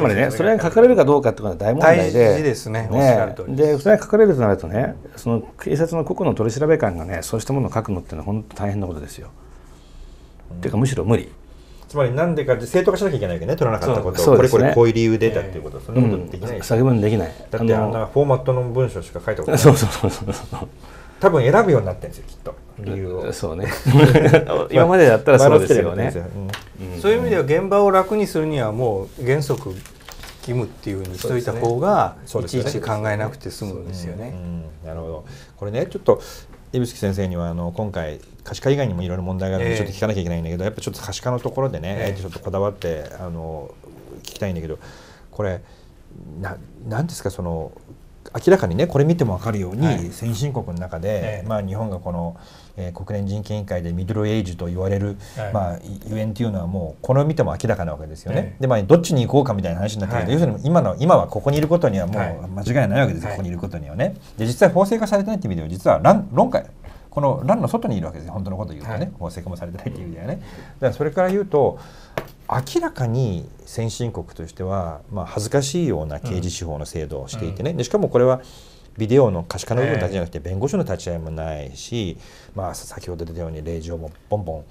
まりねそれが書かれるかどうかっていうのは大問題で大事ですねねでそれが書かれるとなるとねその警察の個々の取り調べ官がねそうしたものを書くのってのは本当大変なことですよ、うん、っていうかむしろ無理つまりなんでか正当化しなきゃいけないわけね取らなかったことを、ね、これこれこういう理由でたっていうこと、えー、そんなことできない、うん、作文できないだってあんなフォーマットの文章しか書いたことないそうそうそうそう多分選ぶようになってるんですよきっと理由をそうね 今までだったらそうですよね、そういう意味では現場を楽にするにはもう原則義務っていうふうにしといた方が、いちいち考えなくて済むんですよね。なるほどこれねちょっと指宿先生にはあの今回可視化以外にもいろいろ問題があるのでちょっと聞かなきゃいけないんだけど、えー、やっぱちょっと可視化のところでね、えー、ちょっとこだわってあの聞きたいんだけどこれななんですかその明らかにねこれ見ても分かるように、はい、先進国の中で、まあ、日本がこの、えー、国連人権委員会でミドルエイジと言われる、まあ、ゆえんというのはもうこれを見ても明らかなわけですよね。でまあどっちに行こうかみたいな話になったけど、要するに今の今はここにいることにはもう間違いないわけです、ここにいることにはね。で実際法制化されてないって意味では実は論論この欄の外にいるわけですよ本当のこと言うとね、はい、もう施工もされてないっていう意味ではね。だからそれから言うと明らかに先進国としては、まあ、恥ずかしいような刑事司法の制度をしていてね、うんうん、しかもこれはビデオの可視化の部分だけじゃなくて弁護士の立ち会いもないし、まあ、先ほど出たように令状もボンボン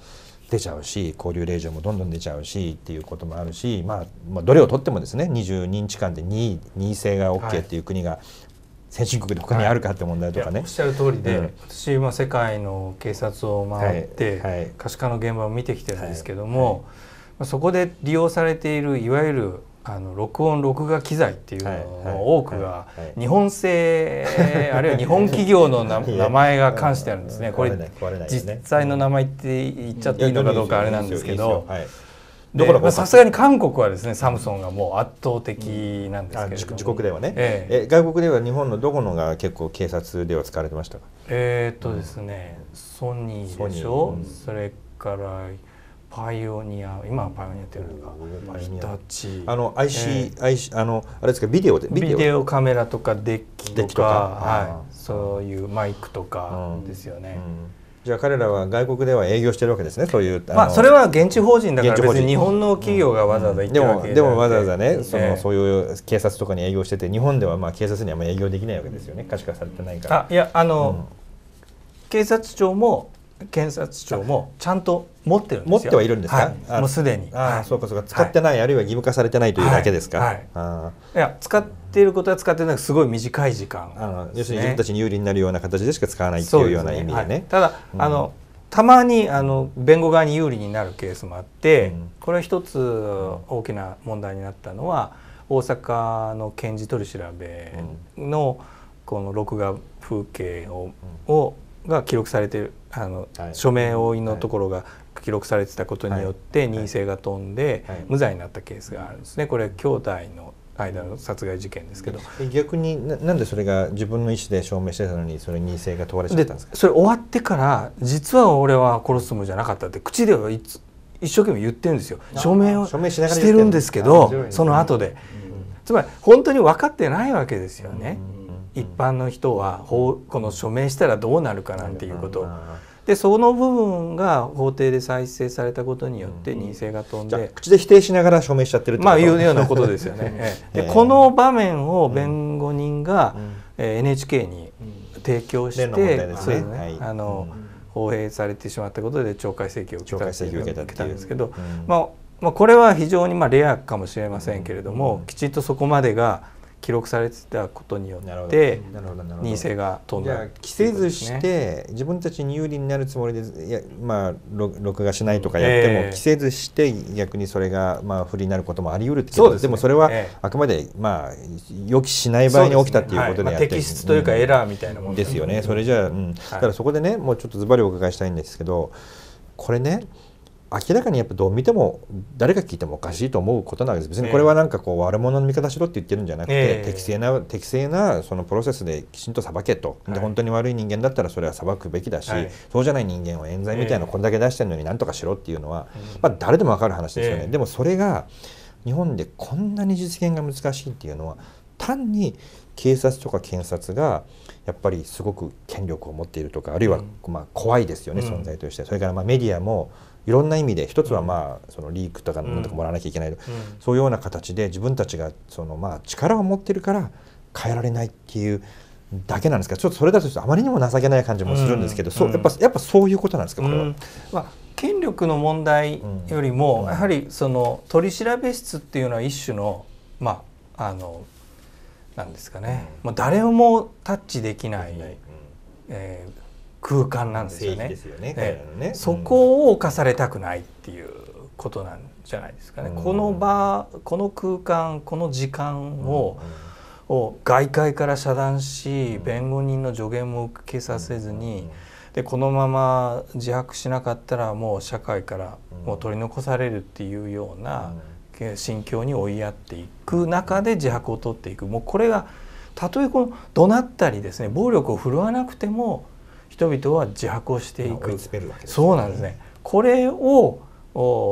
出ちゃうし交流令状もどんどん出ちゃうしっていうこともあるし、まあ、まあ、どれをとってもですね22日間で2位2位制が OK っていう国が先進国で他にあるかって問題とかね、はい、おっしゃる通りで、うん、私は世界の警察を回って、はい、可視化の現場を見てきてるんですけども、はい、そこで利用されているいわゆるあの録音録画機材っていうのの多くが日本製 あるいは日本企業の名前が関してあるんですねこれ実際の名前って言っちゃっていいのかどうかあれなんですけど。だかさすがに韓国はですねサムソンがもう圧倒的なんですけれども、うん、自国ではね、ええ、え外国では日本のどこのが結構警察では使われてましたかえっとですね、うん、ソニーでしょ、うん、それからパイオニア今はパイオニアっていうのが日立あの IC、えー、IC あのあれですかビデオでビデオカメラとかデッキとかはい、そういうマイクとかですよね、うんじゃあ彼らは外国では営業してるわけですねそういうまあそれは現地法人だから別に日本の企業がわざわざ行ってるわけ、うん、でもでもわざわざねその、そういう警察とかに営業してて日本ではまあ警察にはまあ営業できないわけですよね可視化されてないから。あいやあの、うん、警察庁も検察庁もちゃんと持ってる持ってはいるんですか、はい、もうすでにあ、はい、そうかそうか使ってない、はい、あるいは義務化されてないというだけですか、はいあいや使っていることは使ってないすごい短い時間、ね、あの要するに自分たちに有利になるような形でしか使わないっていうような意味でね、ね、ただ、うん、あのたまにあの弁護側に有利になるケースもあって、うん、これ一つ大きな問題になったのは大阪の検事取り調べのこの録画風景を,、をが記録されてるあの、署名覆いのところが記録されてたことによって任意性が飛んで無罪になったケースがあるんですねこれ兄弟の間の殺害事件ですけど逆になんでそれが自分の意思で証明してたのにそれ任意性が問われちゃったんですかそれ終わってから実は俺は殺すつもりじゃなかったって口では一生懸命言ってるんですよ証明をしてるんですけどその後で、つまり本当に分かってないわけですよね、一般の人はこの署名したらどうなるかなんていうことでその部分が法廷で再生されたことによって任性が飛んで、うん口で否定しながら署名しちゃってるまあいうようなことですよね。でこの場面を弁護人が、うん、えー、NHK に提供して、そうですね、放映されてしまったことで懲戒請求を受けたんですけど、まあまあ、これは非常にまあレアかもしれませんけれども、きちんとそこまでが記録されてたことによって偽が飛んだ着せずして、自分たちに有利になるつもりでいや、まあ、録画しないとかやっても、着せずして逆にそれが、まあ、不利になることもあり得るけどで、ね,、でもそれは、あくまで、まあ、予期しない場合に起きたっていうことであって、適というかエラーみたいなもの、うん、ですよねそれじゃあ、うん、はい、だからそこでねもうちょっとズバリお伺いしたいんですけどこれね明らかにやっぱどう見ても誰が聞いてもおかしいと思うことなんです別にこれはなんかこう悪者の味方しろって言ってるんじゃなくて、適正な適正なそのプロセスできちんと裁けと、で本当に悪い人間だったらそれは裁くべきだし、そうじゃない人間を冤罪みたいなこれだけ出してるのになんとかしろっていうのは、まあ、誰でも分かる話ですよね。でもそれが日本でこんなに実現が難しいっていうのは単に警察とか検察がやっぱりすごく権力を持っているとかあるいはまあ怖いですよね、存在としてそれからまあメディアもいろんな意味で一つはまあそのリークとかなんとかもらわなきゃいけない、うん、そういうような形で自分たちがそのまあ力を持ってるから変えられないっていうだけなんですかちょっとそれだとあまりにも情けない感じもするんですけど、うん、そうやっぱやっぱそういうことなんですかこれは。うんまあ権力の問題よりも、やはりその取り調べ室っていうのは一種のまああのなんですかね、まあ、誰もタッチできない、えー、空間なんですよね。よねねそこを侵されたくないっていうことなんじゃないですかね。うん、この場この空間この時間を、うん、を外界から遮断し、弁護人の助言も受けさせずに、でこのまま自白しなかったらもう社会からもう取り残されるっていうような心境に追いやっていく中で自白を取っていくもうこれがたとえこの怒鳴ったりですね暴力を振るわなくても人々は自白をしていく、ね、そうなんですねこれを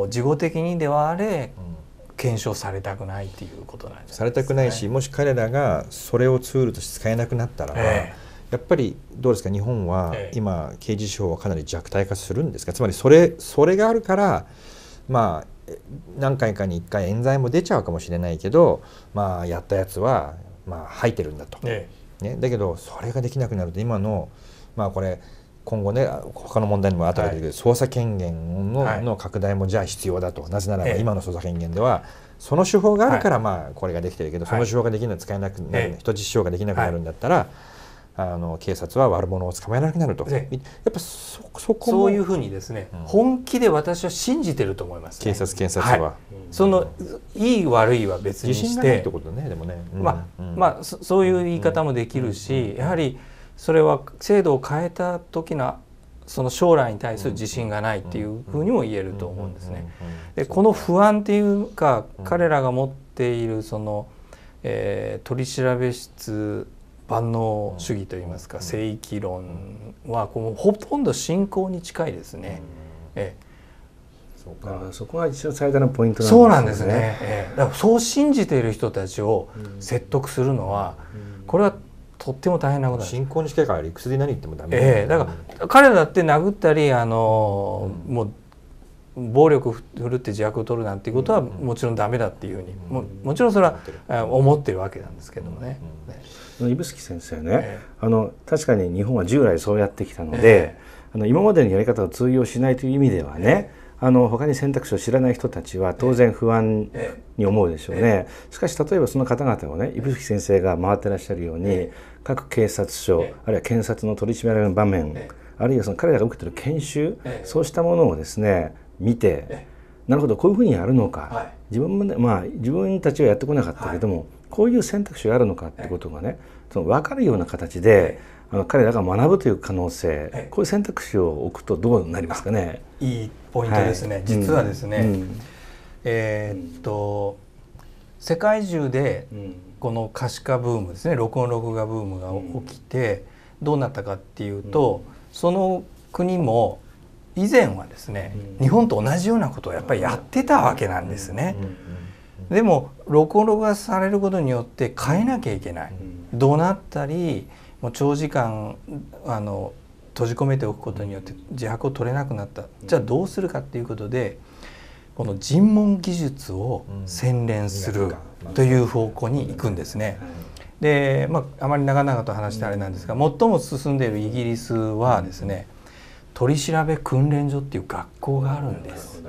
事後的にではあれ、うん、検証されたくないっていうことなんです、ね、されたくないしもし彼らがそれをツールとして使えなくなったら、えやっぱりどうですか日本は今刑事司法はかなり弱体化するんですかつまりそれそれがあるからまあ何回かに1回冤罪も出ちゃうかもしれないけどまあやったやつはまあ吐いてるんだと、ね、だけどそれができなくなると今のまあこれ今後ね他の問題にも後で出てくる、捜査権限の,、の拡大もじゃあ必要だとなぜならば今の捜査権限では、その手法があるからまあこれができてるけど、その手法ができるの使えなくなる、人質使用ができなくなるんだったら、あの警察は悪者を捕まえなくなると、ね、やっぱそそこそういうふうにですね、うん、本気で私は信じてると思います、ね、警察検察は、はい、その、うん、いい悪いは別にして、ね、まあ、うん、まあそ、そういう言い方もできるし、やはりそれは制度を変えた時のその将来に対する自信がないっていうふうにも言えると思うんですね。でこの不安っていうか彼らが持っているその、えー、取調室万能主義といいますか正義論はこうほとんど信仰に近いですね。ええそうかそこが一応最大のポイントなんですね。そう、ねええ、だからそう信じている人たちを説得するのは、これはとっても大変なこと信仰に近いから理屈で何言ってもダメ、ね、ええー、だから彼らだって殴ったりあの、うん、もう暴力振るって自白を取るなんていうことはもちろんダメだっていうふうに、ももちろんそれは思ってるわけなんですけどもね。うんうん、ね指先生ね、えー、あの確かに日本は従来そうやってきたので、えー、あの今までのやり方を通用しないという意味ではね、えーあの他に選択肢を知らない人たちは当然不安に思うでしょうね。しかし例えばその方々をね伊吹先生が回ってらっしゃるように各警察署あるいは検察の取り締められる場面あるいはその彼らが受けてる研修そうしたものをですね見てなるほどこういうふうにやるのか自分もねまあ自分たちはやってこなかったけどもこういう選択肢があるのかってことがねその分かるような形で彼らが学ぶという可能性、こういう選択肢を置くとどうなりますかね。いいポイントですね。はい、実はですね、うん、えー、っと世界中でこの可視化ブームですね、録音録画ブームが起きて、どうなったかっていうと、その国も以前はですね、日本と同じようなことをやっぱりやってたわけなんですね。でも録音録画されることによって変えなきゃいけない。怒鳴ったりもう長時間あの閉じ込めておくことによって自白を取れなくなった、じゃあどうするかっていうことでこの尋問技術を洗練するという方向に行くんですね。で、まあ、あまり長々と話してあれなんですが最も進んでいるイギリスはですね取り調べ訓練所っていう学校があるんです。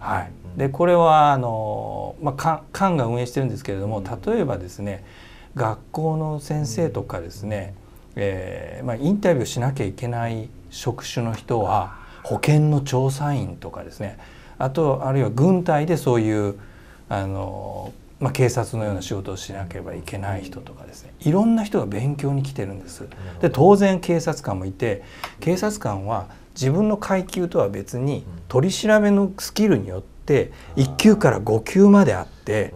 はい、でこれはあの、まあ、官が運営してるんですけれども例えばですね学校の先生とかですね、えーまあ、インタビューしなきゃいけない職種の人は保険の調査員とかですねあとあるいは軍隊でそういうあの、まあ、警察のような仕事をしなければいけない人とかですねいろんな人が勉強に来てるんです。で当然警察官もいて警察官は自分の階級とは別に取り調べのスキルによって1級から5級まであって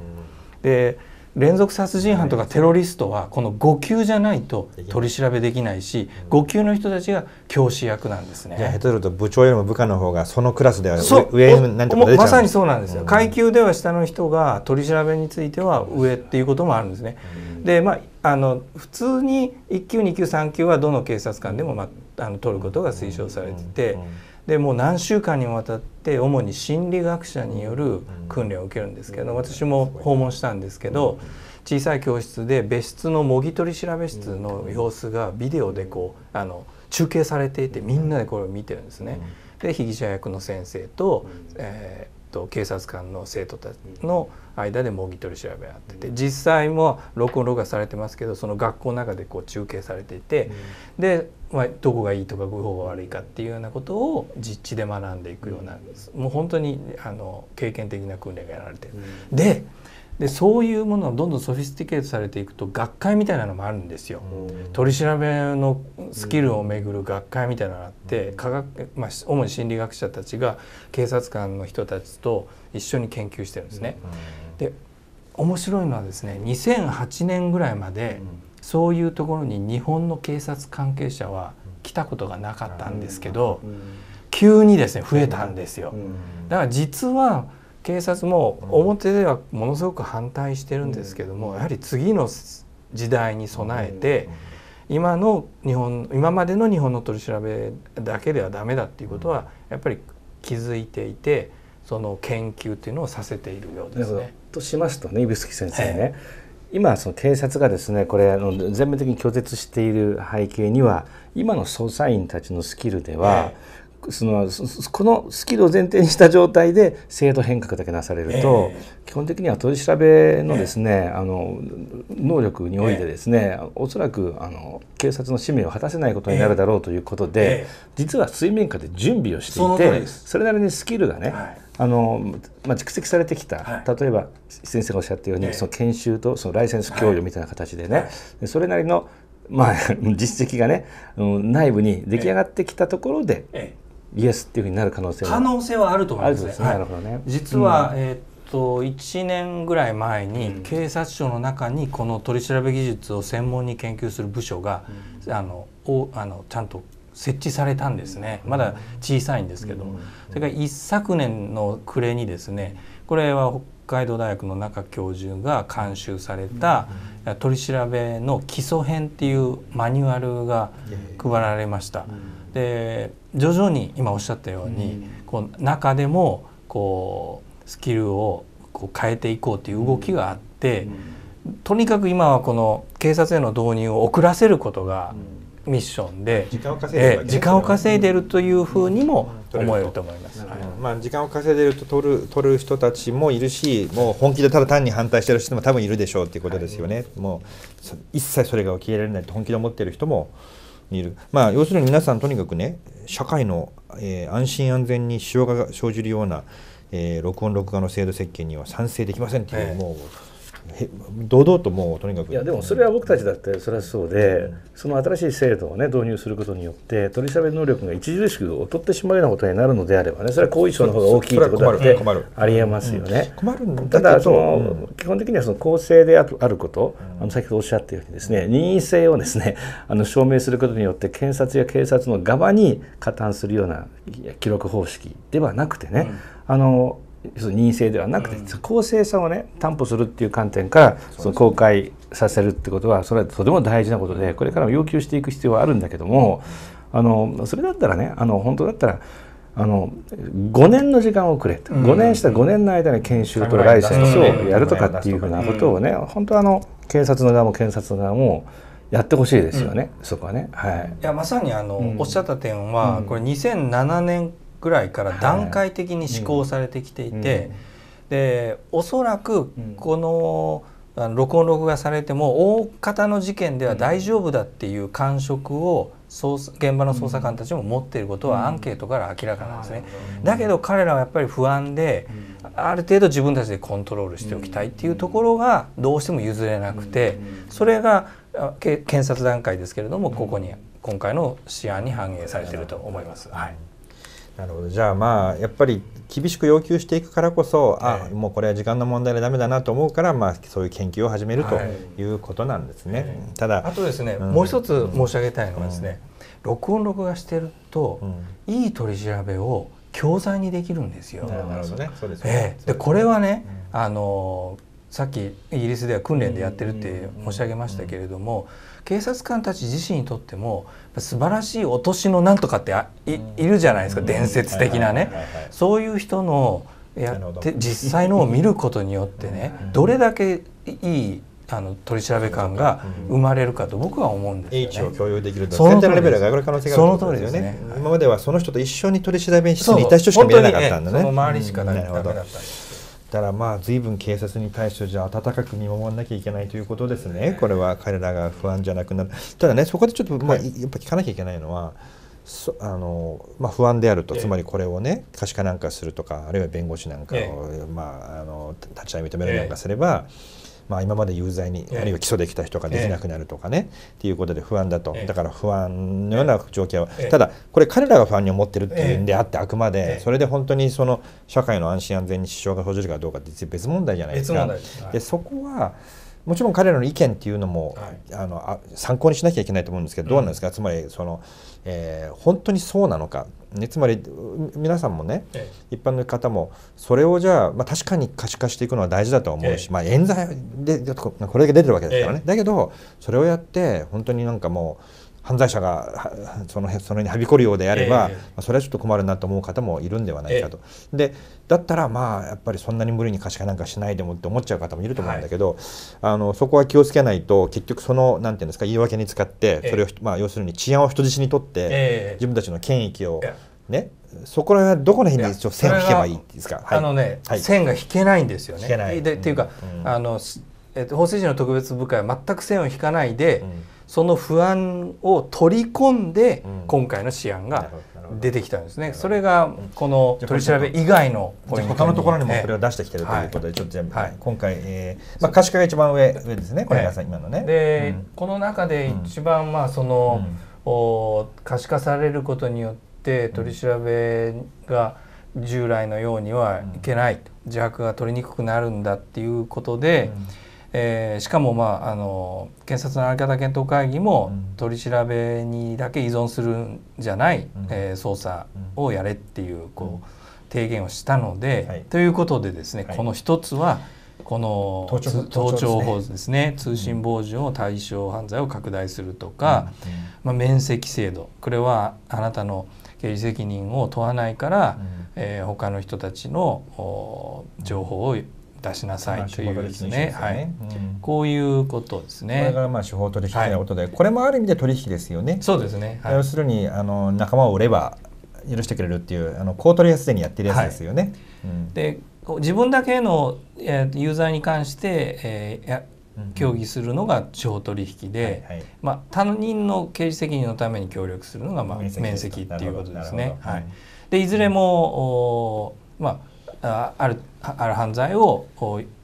で連続殺人犯とかテロリストはこの5級じゃないと取り調べできないし、う5級の人たちが教師役なんですね。じゃあヘと部長よりも部下の方がそのクラスでは上に何とか出ちまさにそうなんですよ、うん、階級では下の人が取り調べについては上っていうこともあるんですね。うん、でまああの普通に1級2級3級はどの警察官でも、まあ、あの取ることが推奨されてて。うんでもう何週間にわたって主に心理学者による訓練を受けるんですけど私も訪問したんですけど小さい教室で別室のもぎ取り調べ室の様子がビデオでこうあの中継されていてみんなでこれを見てるんですね。で被疑者役の先生と、えと警察官の生徒たちの間で模擬取り調べやってて実際も録音録画されてますけどその学校の中でこう中継されていて、で、まあ、どこがいいとかどこが悪いかっていうようなことを実地で学んでいくような、ん、もう本当にあの経験的な訓練がやられてる。ででそういうものがどんどんソフィスティケートされていくと学会みたいなのもあるんですよ。取り調べのスキルをめぐる学会みたいなのがあって科学、まあ、主に心理学者たちが警察官の人たちと一緒に研究してるんですね。で面白いのはですね2008年ぐらいまでそういうところに日本の警察関係者は来たことがなかったんですけど急にですね増えたんですよ。だから実は警察も表ではものすごく反対してるんですけどもやはり次の時代に備えて今の日本今までの日本の取り調べだけではダメだっていうことはやっぱり気づいていてその研究っていうのをさせているようですね。としますとね指宿先生ね、今その警察がですねこれあの全面的に拒絶している背景には今の捜査員たちのスキルでは、そのこのスキルを前提にした状態で制度変革だけなされると、えー、基本的には取り調べのですね、えー、あの能力においてですね、えー、おそらくあの警察の使命を果たせないことになるだろうということで、実は水面下で準備をしていてそれなりにスキルがね、はいあのまあ、蓄積されてきた、はい、例えば先生がおっしゃったように、その研修とそのライセンス供与みたいな形でね、はい、それなりの、まあ、実績がね内部に出来上がってきたところで、イエスっていうふうになる可能性可能性はあると思います、ねなるほどね、はい、実は、うん、えー、っと1年ぐらい前に警察庁の中にこの取り調べ技術を専門に研究する部署が、うん、あのおあのちゃんと設置されたんですね、まだ小さいんですけど、うん、それから一昨年の暮れにですねこれは北海道大学の中教授が監修された取り調べの基礎編っていうマニュアルが配られました。で徐々に今おっしゃったように、こう中でもこうスキルをこう変えていこうという動きがあって、とにかく今はこの警察への導入を遅らせることがミッションで時間を稼いで,、いるというふうにも思えると思います、はい、まあ、時間を稼いでると取る取る人たちもいるしもう本気でただ単に反対してる人も多分いるでしょうっていうことですよね、はい、もう一切それが受けられないと本気で思っている人もいる、まあ、要するに皆さんとにかくね社会の、えー、安心安全に支障が生じるような、えー、録音録画の制度設計には賛成できませんという、ええ、もう。堂々ともうとにかくいやでもそれは僕たちだってそれはそうで、その新しい制度を、ね、導入することによって取り調べ能力が著しく劣ってしまうようなことになるのであればねそれは後遺症の方が大きいということだってありえますよね。困るんだただその、基本的にはその公正であること、あの先ほどおっしゃったようにですね任意性をですねあの証明することによって検察や警察の側に加担するような記録方式ではなくてね、あの任性ではなくて、公正さをね担保するっていう観点からその公開させるってことはそれはとても大事なことでこれからも要求していく必要はあるんだけどもあのそれだったらねあの本当だったらあの5年の時間をくれ5年した5年の間に研修とライセンスをやるとかっていうふうなことをね、本当あの検察の側も検察の側もやってほしいですよね、うん、そこはね。はい、いやまさにあの、うん、おっしゃった点は、これ2007年ぐらいから段階的に施行されてきていて、はいうん、でおそらくこの、うん、録音録画されても大方の事件では大丈夫だっていう感触を現場の捜査官たちも持っていることはアンケートから明らかなんですね。だけど彼らはやっぱり不安で、ある程度自分たちでコントロールしておきたいっていうところがどうしても譲れなくて、それが検察段階ですけれどもここに今回の試案に反映されていると思います。はいなるほどじゃあまあやっぱり厳しく要求していくからこそ、あもうこれは時間の問題でダメだなと思うから、まあ、そういう研究を始めるということなんですね。ただあとですね、もう一つ申し上げたいのはですね、録音録画してると、いい取り調べを教材にできるんですよ。なるほどね。そうですね。でこれはね、あのさっきイギリスでは訓練でやってるって申し上げましたけれども警察官たち自身にとっても素晴らしい落としのなんとかってあいいるじゃないですか伝説的なねそういう人のやって実際のを見ることによってねどれだけいいあの取り調べ感が生まれるかと僕は思うんですよ、ね、を共有できると全体のレベルが上がる可能性があるとですよね、ねはい、今まではその人と一緒に取り調べ室にいた人しか見れなかったんだね周りしかないだったんですたらまあ随分警察に対してじゃあ温かく見守らなきゃいけないということですねこれは彼らが不安じゃなくなるただねそこでちょっと、まあ、やっぱ聞かなきゃいけないのはあの、まあ、不安であるとつまりこれをね可視化なんかするとかあるいは弁護士なんかを、まあ、あの立ち会い認めるなんかすれば。ええまあ、今まで有罪に、あるいは起訴できた人ができなくなるとかね、っていうことで不安だと、だから不安のような状況は、ただこれ彼らが不安に思ってるっていうんであってあくまで、それで本当にその社会の安心安全に支障が生じるかどうかって別問題じゃないですか。でそこはもちろん彼らの意見っていうのも、はい、あの参考にしなきゃいけないと思うんですけどどうなんですか、うん、つまりその、えー、本当にそうなのかね、つまり皆さんもね、ええ、一般の方もそれをじゃあ、まあ、確かに可視化していくのは大事だと思うし、え、まあ、冤罪でこれだけ出てるわけですからね、だけどそれをやって本当になんかもう犯罪者がそのそのにはびこるようであれば、えそれはちょっと困るなと思う方もいるんではないかと、えでだったらまあやっぱりそんなに無理に可視化なんかしないでもって思っちゃう方もいると思うんだけど、はい、あのそこは気をつけないと結局そのなんていうんですか言い訳に使ってそれを、えまあ、要するに治安を人質にとって、自分たちの権益をねそこら辺どこの辺に線を引けばいいですか、あのね、はい、線が引けないんですよね。でっていうか、うん、あのえっと、法制審の特別部会は全く線を引かないで、うんその不安を取り込んで、今回の試案が出てきたんですね、それがこの取り調べ以外のポイント他のところにもこれを出してきてるということで、ちょっとじゃはい、今回、えーまあ、可視化が一番上上ですね、これ皆さ、ん今のね。で、うん、この中で一番、まあその、うん、お可視化されることによって取り調べが従来のようにはいけない、自白が取りにくくなるんだっていうことで。うんえー、しかも、まあ、あの検察の在り方検討会議も取り調べにだけ依存するんじゃない、うん、えー、捜査をやれっていうこう、提言をしたので、はい、ということでですね、はい、この一つはこの盗聴法ですね、ね、通信傍受を対象犯罪を拡大するとか、うん、まあ、免責制度これはあなたの刑事責任を問わないから、うん、えー、他の人たちの情報を出しなさいというですね。はい。こういうことですね。これがまあ司法取引ということで、これもある意味で取引ですよね。そうですね。要するにあの仲間を売れば許してくれるっていうあの公取りはすでにやってるやつですよね。で自分だけの、えー、ユーザーに関して、えー、や協議するのが地方取引で、はいはい、まあ、他人の刑事責任のために協力するのが、まあ、面積っていうことですね。はい、でいずれも、うん、まああるある犯罪を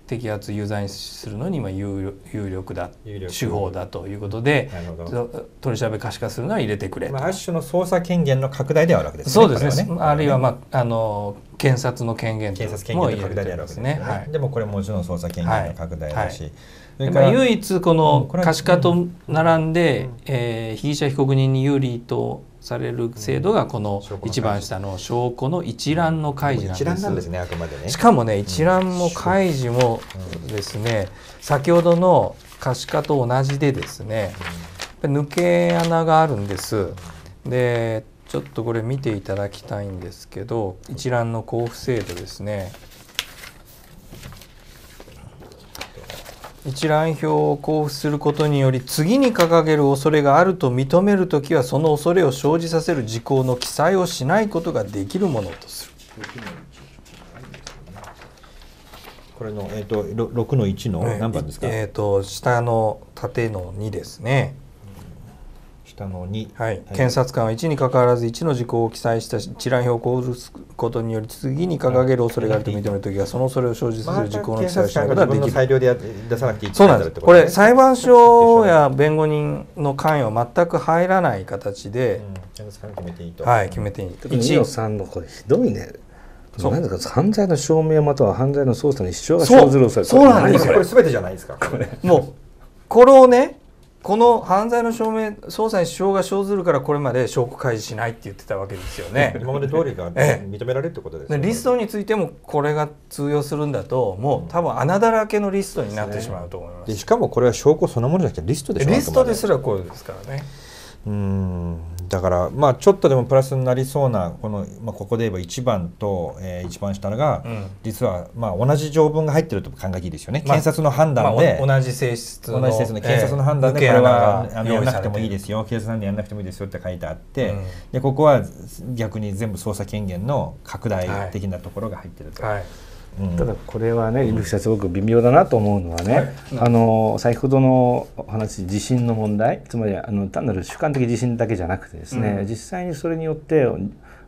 摘発有罪にするのに今有力有力だ手法だということで取り調べ可視化するのは入れてくれ、まあ、ある種の捜査権限の拡大ではあるわけですね。そうですね、ね、あるいは、まあ、あの検察の権限検察権限の拡大であるわけですね。はい、でもこれもちろん捜査権限の拡大だし、はいはい、唯一この可視化と並んで、うん、えー、被疑者被告人に有利とされる制度がこの一番下の証拠の一覧の開示なんです。一覧なんですねあくまでね。しかもね一覧も開示もですね、先ほどの可視化と同じでですね、抜け穴があるんです。でちょっとこれ見ていただきたいんですけど一覧の交付制度ですね。一覧表を交付することにより次に掲げる恐れがあると認めるときはその恐れを生じさせる事項の記載をしないことができるものとする。これの、えーと、6の1の何番ですか、えー、えーと下の縦の2ですね。したのに、はい、検察官は1にかかわらず1の事項を記載した一覧表を講ずことにより次に掲げる恐れがあると認めるときはその恐れを生じする事項の記載をしないことができる、ま裁量で出さなくていいそうなんですこれ裁判所や弁護人の関与は全く入らない形で、うん、決めていいとはい決めていい1の3のこれひどいねなんですか犯罪の証明または犯罪の捜査に支障が生ずる恐れそうなんですこれ全てじゃないですかこれもうこれをねこの犯罪の証明捜査に支障が生ずるからこれまで証拠開示しないって言ってたわけですよね。今まで通りが 認められるってことですね、リストについてもこれが通用するんだともう多分穴だらけのリストになってしまうと思います。しかもこれは証拠そのものじゃなくてリストでしょリストですらこうですからね。うんだからまあちょっとでもプラスになりそうなこの、まあ、ここで言えば1番と、えー、一番下が、うん、実はまあ同じ条文が入ってると考えていいですよね、まあ、検察の判断で、まあ、同じ性質の同じ性質の検察の判断で、えー、これはあのやらなくてもいいですよ警察なんでやらなくてもいいですよって書いてあって、うん、でここは逆に全部捜査権限の拡大的なところが入ってると。はいはいただこれはね、伊吹さんすごく微妙だなと思うのはね、はい、あの先ほどのお話地震の問題つまりあの単なる主観的地震だけじゃなくてですね、うん、実際にそれによって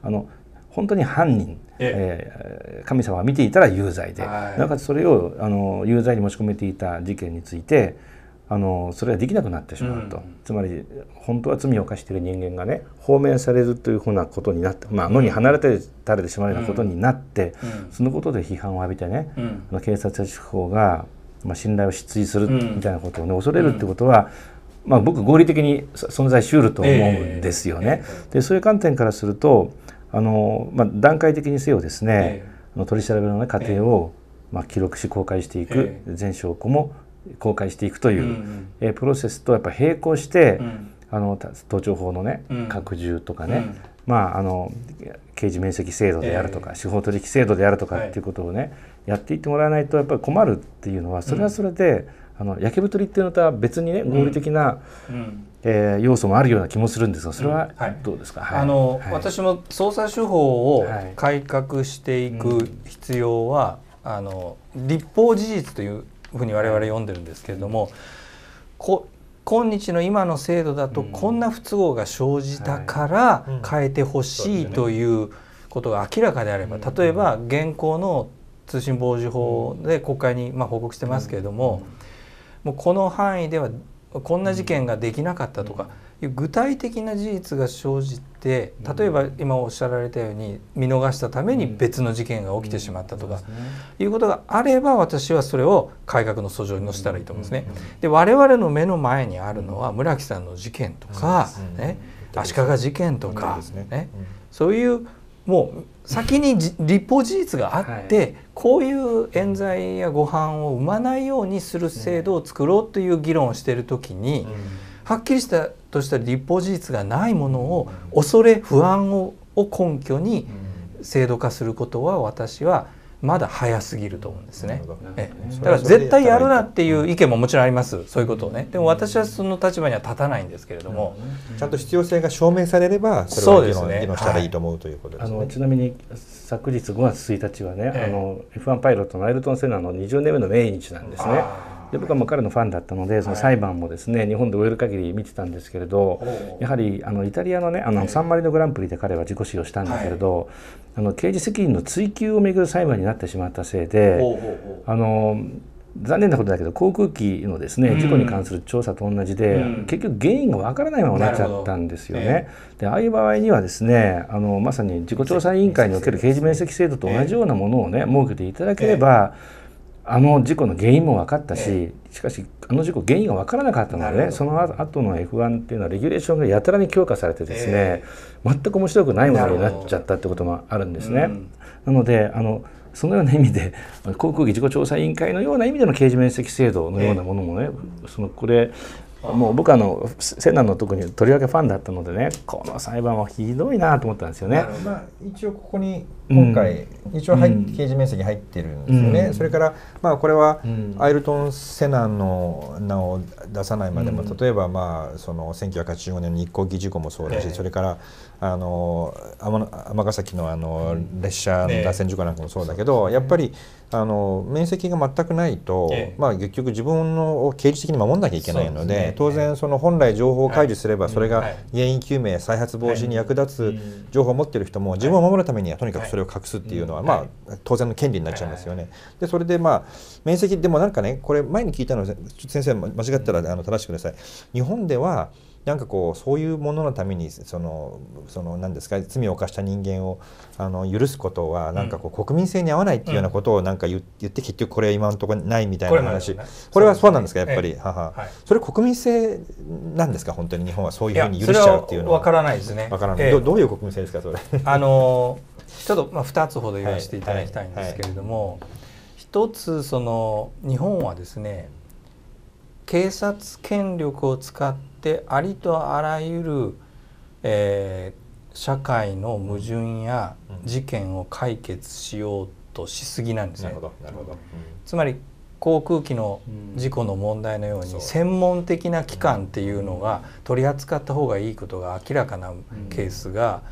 あの本当に犯人、ええー、神様が見ていたら有罪で、はい、なおかつそれをあの有罪に持ち込めていた事件についてあのそれができなくなってしまうと、うん、つまり本当は罪を犯している人間がね放免されるというふうなことになって、まあ、野に離れて垂れてしまうようなことになって、うん、そのことで批判を浴びてね、うん、あ警察や司法が、まあ、信頼を失墜するみたいなことをね恐れるってことは、まあ、僕合理的に存在しうると思うんですよね。えーでそういう観点からするとあの、まあ、段階的にせよですね、えー、取り調べの、ね、過程を、まあ、記録し公開していく全証拠も公開していくという、うん、えプロセスとやっぱ並行して、うん、あの盗聴法のね、うん、拡充とかね、まああの刑事免責制度であるとか、えー、司法取引制度であるとかっていうことをね、はい、やっていってもらわないとやっぱり困るっていうのはそれはそれで、あの焼け太りっていうのとは別にね合理的な、えー、要素もあるような気もするんですがそれはどうですか、うんはい、あの、はい、私も捜査手法を改革していく必要は、はいうん、あの立法事実というふうに我々読んでるんですけれども、こ今日の今の制度だとこんな不都合が生じたから変えてほしいということが明らかであれば例えば現行の通信防止法で国会にま報告してますけれどももうこの範囲ではこんな事件ができなかったとか具体的な事実が生じて例えば今おっしゃられたように見逃したために別の事件が起きてしまったとか、いうことがあれば私はそれを改革の訴状に載せたらいいと思うんですね。で我々の目の前にあるのは村木さんの事件とか、ね、足利事件とか、ねそういうもう先に立法事実があって、こういう冤罪や誤判を生まないようにする制度を作ろうという議論をしている時に、はっきりしたとした立法事実がないものを恐れ不安をを根拠に制度化することは私はまだ早すぎると思うんですね。えだから絶対やるなっていう意見ももちろんあります。そういうことをね。でも私はその立場には立たないんですけれども、ちゃんと必要性が証明されればそれを議論,、したらいいと思うということですね。はい、ちなみに昨日5月1日はね、あの F1 パイロットのアイルトンセナの20年目の命日なんですね。で僕はもう彼のファンだったのでその裁判もですね、日本で終える限り見てたんですけれど、やはりあのイタリアのねあのサンマリノグランプリで彼は自己死をしたんだけれど、あの刑事責任の追及をめぐる裁判になってしまったせいで、あの残念なことだけど航空機のですね事故に関する調査と同じで、うん、結局原因がわからないままなっちゃったんですよね。えー、でああいう場合にはですねあのまさに自己調査委員会における刑事面積制度と同じようなものをね設けていただければ、えーあの事故の原因も分かったし、しかしあの事故原因が分からなかったのでその後の F1 っていうのはレギュレーションがやたらに強化されてですね、全く面白くないものになっちゃったってこともあるんですね。なのであのそのような意味で 航空機事故調査委員会のような意味での刑事面積制度のようなものもね、えー、そのこれもう僕あのセナの特にとりわけファンだったのでねこの裁判はひどいなと思ったんですよね。まあ、一応ここに今回、うん、一応刑事面積に入ってるんですよね、うん、それから、まあ、これはアイルトン・セナの名を出さないまでも、例えば、まあ、その1985年の日航機事故もそうだし、えそれからあの尼崎のあの列車の脱線事故なんかもそうだけど、えやっぱりあの面積が全くないと、ええ、まあ、結局自分のを刑事的に守らなきゃいけないので、ね、当然その本来情報を開示すれば、それが原因究明再発防止に役立つ情報を持っている人も自分を守るためにはとにかくそれを隠すっていうのは、まあ、当然の権利になっちゃいますよね。でそれで、まあ、面積でもなんかねこれ前に聞いたの先生間違ったらあの正してください。日本ではなんかこうそういうもののためにそのその何ですか罪を犯した人間をあの許すことはなんかこう、国民性に合わないっていうようなことをなんか言って結局これは今のところないみたいな話これはそうなんですかやっぱり、はそれ国民性なんですか本当に日本はそういうふうに許しちゃうっていうのはわからないですねわからない、どどういう国民性ですかそれあのちょっとまあ2つほど言わせていただきたいんですけれども、一つその日本はですね警察権力を使ってありとあらゆる、えー、社会の矛盾や事件を解決しようとしすぎなんですね。つまり航空機の事故の問題のように、専門的な機関っていうのが取り扱った方がいいことが明らかなケースが、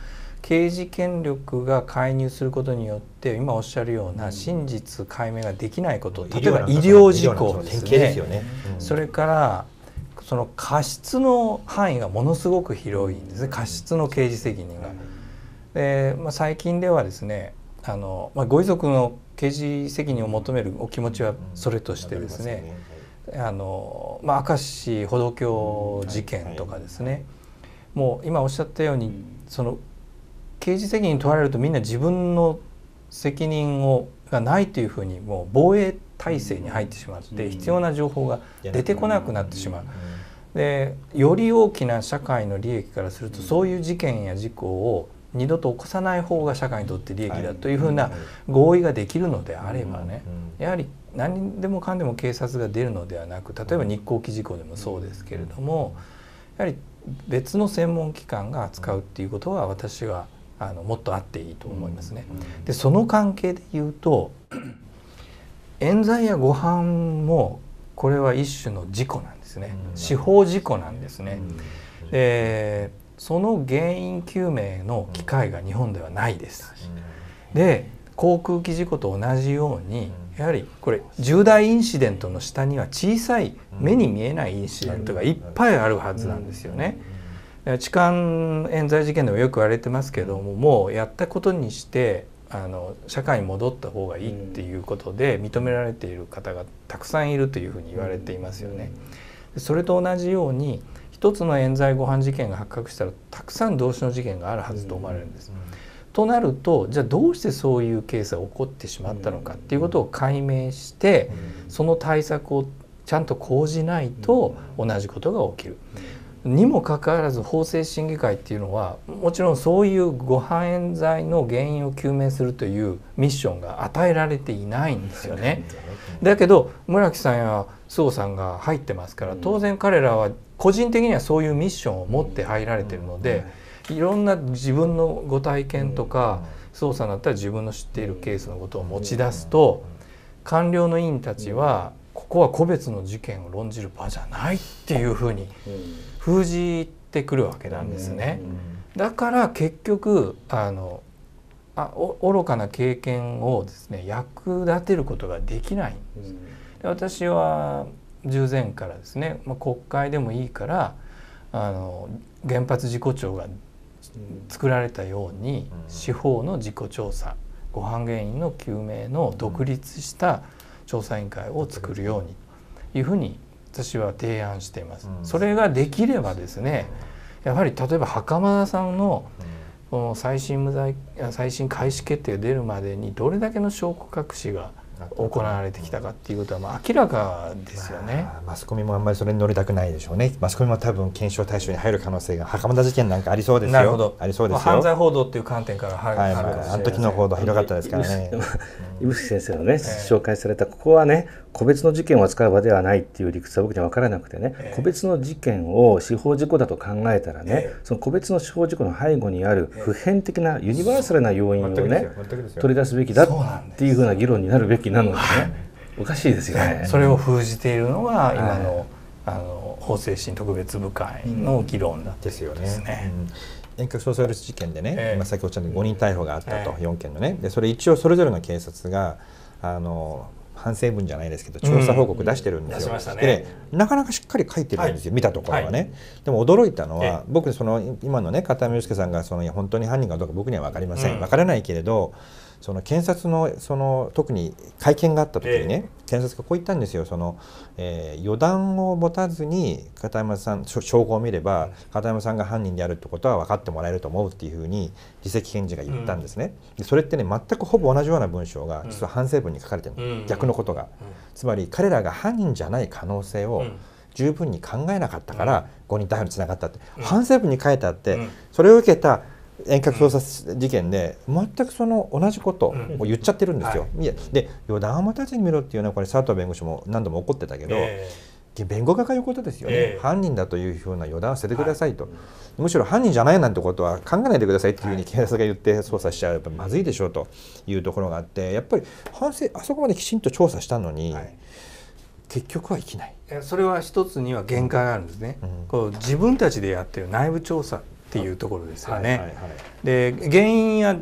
刑事権力が介入することによって今おっしゃるような真実解明ができないこと、うん、例えば医療事故ですねですよね、うん、それからその過失の範囲がものすごく広いんですね過失の刑事責任が。でまあ、最近ではですねあの、まあ、ご遺族の刑事責任を求めるお気持ちはそれとしてですね、あのまあ、明石歩道橋事件とかですね、もう今おっしゃったように、その刑事責任問われるとみんな自分の責任をがないというふうにもう防衛体制に入ってしまって必要な情報が出てこなくなってしまう。でより大きな社会の利益からするとそういう事件や事故を二度と起こさない方が社会にとって利益だというふうな合意ができるのであればねやはり何でもかんでも警察が出るのではなく例えば日航機事故でもそうですけれどもやはり別の専門機関が扱うっていうことは私はあのもっとあっていいと思いますね。でその関係で言うと 冤罪や誤判もこれは一種の事故なんですね、司法事故なんですね。でその原因究明の機会が日本ではないです。で航空機事故と同じようにやはりこれ重大インシデントの下には小さい目に見えないインシデントがいっぱいあるはずなんですよね。痴漢冤罪事件でもよく言われてますけどももうやったことにしてあの社会に戻った方がいいっていうことで認められている方がたくさんいるというふうに言われていますよね。それと同じように一つの冤罪誤犯事件が発覚したらたくさん同種の事件があるはずと思われるんです。となるとじゃあどうしてそういうケースが起こってしまったのかっていうことを解明してその対策をちゃんと講じないと同じことが起きる。にもかかわらず法制審議会っていうのはもちろんそういうご犯冤罪の原因を究明するというミッションが与えられていないんですよね。だけど村木さんや周防さんが入ってますから当然彼らは個人的にはそういうミッションを持って入られているのでいろんな自分のご体験とか捜査になったら自分の知っているケースのことを持ち出すと官僚の委員たちはここは個別の事件を論じる場じゃないっていうふうに。封じてくるわけなんですね。だから結局あのあお愚かな経験をですね役立てることができないんです。で私は従前からですね、まあ、国会でもいいからあの原発事故調が作られたように、司法の事故調査ご飯原因の究明の独立した調査委員会を作るようにというふうに私は提案しています、うん、それができればですねやはり例えば袴田さんのこの再審無罪最新開始決定が出るまでにどれだけの証拠隠しが行われてきたかっていうことはまあ明らかですよね、まあ、マスコミもあんまりそれに乗りたくないでしょうねマスコミも多分検証対象に入る可能性が袴田事件なんかありそうですなるほどありそうです犯罪報道っていう観点から入る、はいまあ、あの時の報道広かったですからね指先生のね、紹介されたここはね個別の事件を扱う場ではないっていう理屈は僕には分からなくてね、えー、個別の事件を司法事故だと考えたらね、えー、その個別の司法事故の背後にある普遍的なユニバーサルな要因をね、取り出すべきだっていうふうな議論になるべきなのでね、おかしいですよね。それを封じているのが今の、はい、あの法制審特別部会の議論だですよね。遠隔操作ウイル事件でね、えー、まあ先ほどちゃんた5人逮捕があったと、えー、4件のねでそれ一応それぞれの警察があの反省文じゃないですけど調査報告出してるんですよ、うん、で、ね、なかなかしっかり書いてるんですよ、はい、見たところはね、はい、でも驚いたのは僕その今のね片山祐介さんがその本当に犯人かどうか僕には分かりません、うん、分からないけれどその検察のその特に会見があった時にね、えー、検察がこう言ったんですよその、えー、予断を持たずに片山さん証拠を見れば片山さんが犯人であるってことは分かってもらえると思うっていうふうに自席検事が言ったんですね、うん、それってね全くほぼ同じような文章が実は反省文に書かれてるうん、逆のことが、うん、つまり彼らが犯人じゃない可能性を、十分に考えなかったから、誤認逮捕につながったって、反省文に書いてあって、それを受けた遠隔操作事件で全くその同じことを言っちゃってるんですよ。はい、で予断をまたずに見ろっていうのはこれ佐藤弁護士も何度も怒ってたけど。えー弁護側が言うことですよね、えー、犯人だというふうな予断を捨ててくださいと、はい、むしろ犯人じゃないなんてことは考えないでくださいというふうに警察が言って捜査しちゃうとまずいでしょうというところがあってやっぱり反省あそこまできちんと調査したのに、はい、結局は生きないそれは一つには限界があるんですね、うん、こう自分たちでやってる内部調査っていうところですよね。で原因や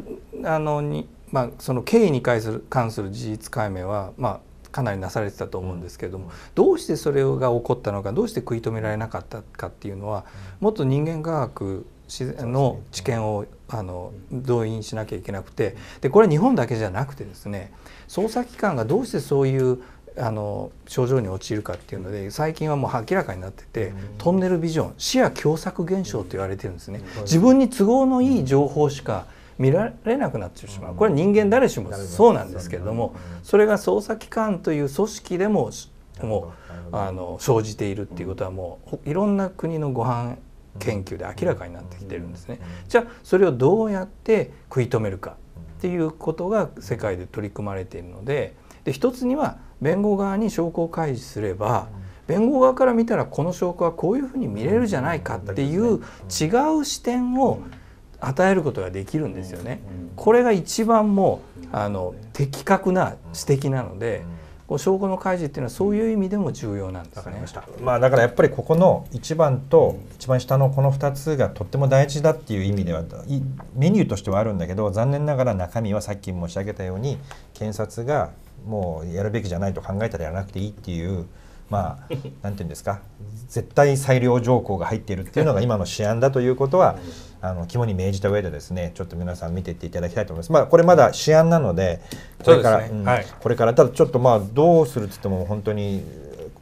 あのに、まあ、その経緯に関する関する事実解明は、まあ、かなりなされてたと思うんですけれども、うん、どうしてそれが起こったのかどうして食い止められなかったかっていうのは、うん、もっと人間科学の知見をあの動員しなきゃいけなくてでこれは日本だけじゃなくてですね捜査機関がどうしてそういうあの症状に陥るかっていうので最近はもう明らかになってて、トンネルビジョン視野狭窄現象と言われてるんですね、自分に都合のいい情報しか見られなくなってしまう、これ人間誰しもそうなんですけれども、それが捜査機関という組織でももうあの生じているっていうことはもういろんな国のご飯研究で明らかになってきてるんですね。じゃあそれをどうやって食い止めるかっていうことが世界で取り組まれているのでで一つには弁護側に証拠を開示すれば、弁護側から見たらこの証拠はこういうふうに見れるじゃないかっていう違う視点を与えることができるんですよね。これが一番もうあの的確な指摘なので、こう証拠の開示っていうのはそういう意味でも重要なんですね。ままあだからやっぱりここの一番と一番下のこの二つがとっても大事だっていう意味ではメニューとしてはあるんだけど残念ながら中身はさっき申し上げたように検察がもうやるべきじゃないと考えたらやらなくていいっていうまあ何 て言うんですか絶対裁量条項が入っているっていうのが今の試案だということはあの肝に銘じた上でですねちょっと皆さん見ていっていただきたいと思います。まあ、これまだ試案なのでこれから、ねうんはい、これからただちょっとまあどうするって言っても本当に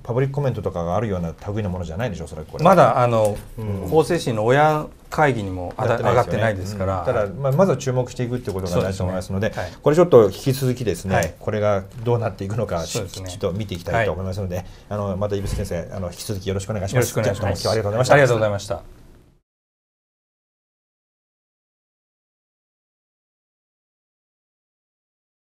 パブリックコメントとかがあるような類のものじゃないでしょう、そこれまだあの、うん、法制審の親会議にも上がってないですから、ただ、まあ、まずは注目していくっていうことが大事と思いますのでこれちょっと引き続きですね、これがどうなっていくのか、ちょっと見ていきたいと思いますので、あのまた井口先生あの引き続きよろしくお願いします。よろしくお願いします。今日はありがとうございました。ありがとうございました。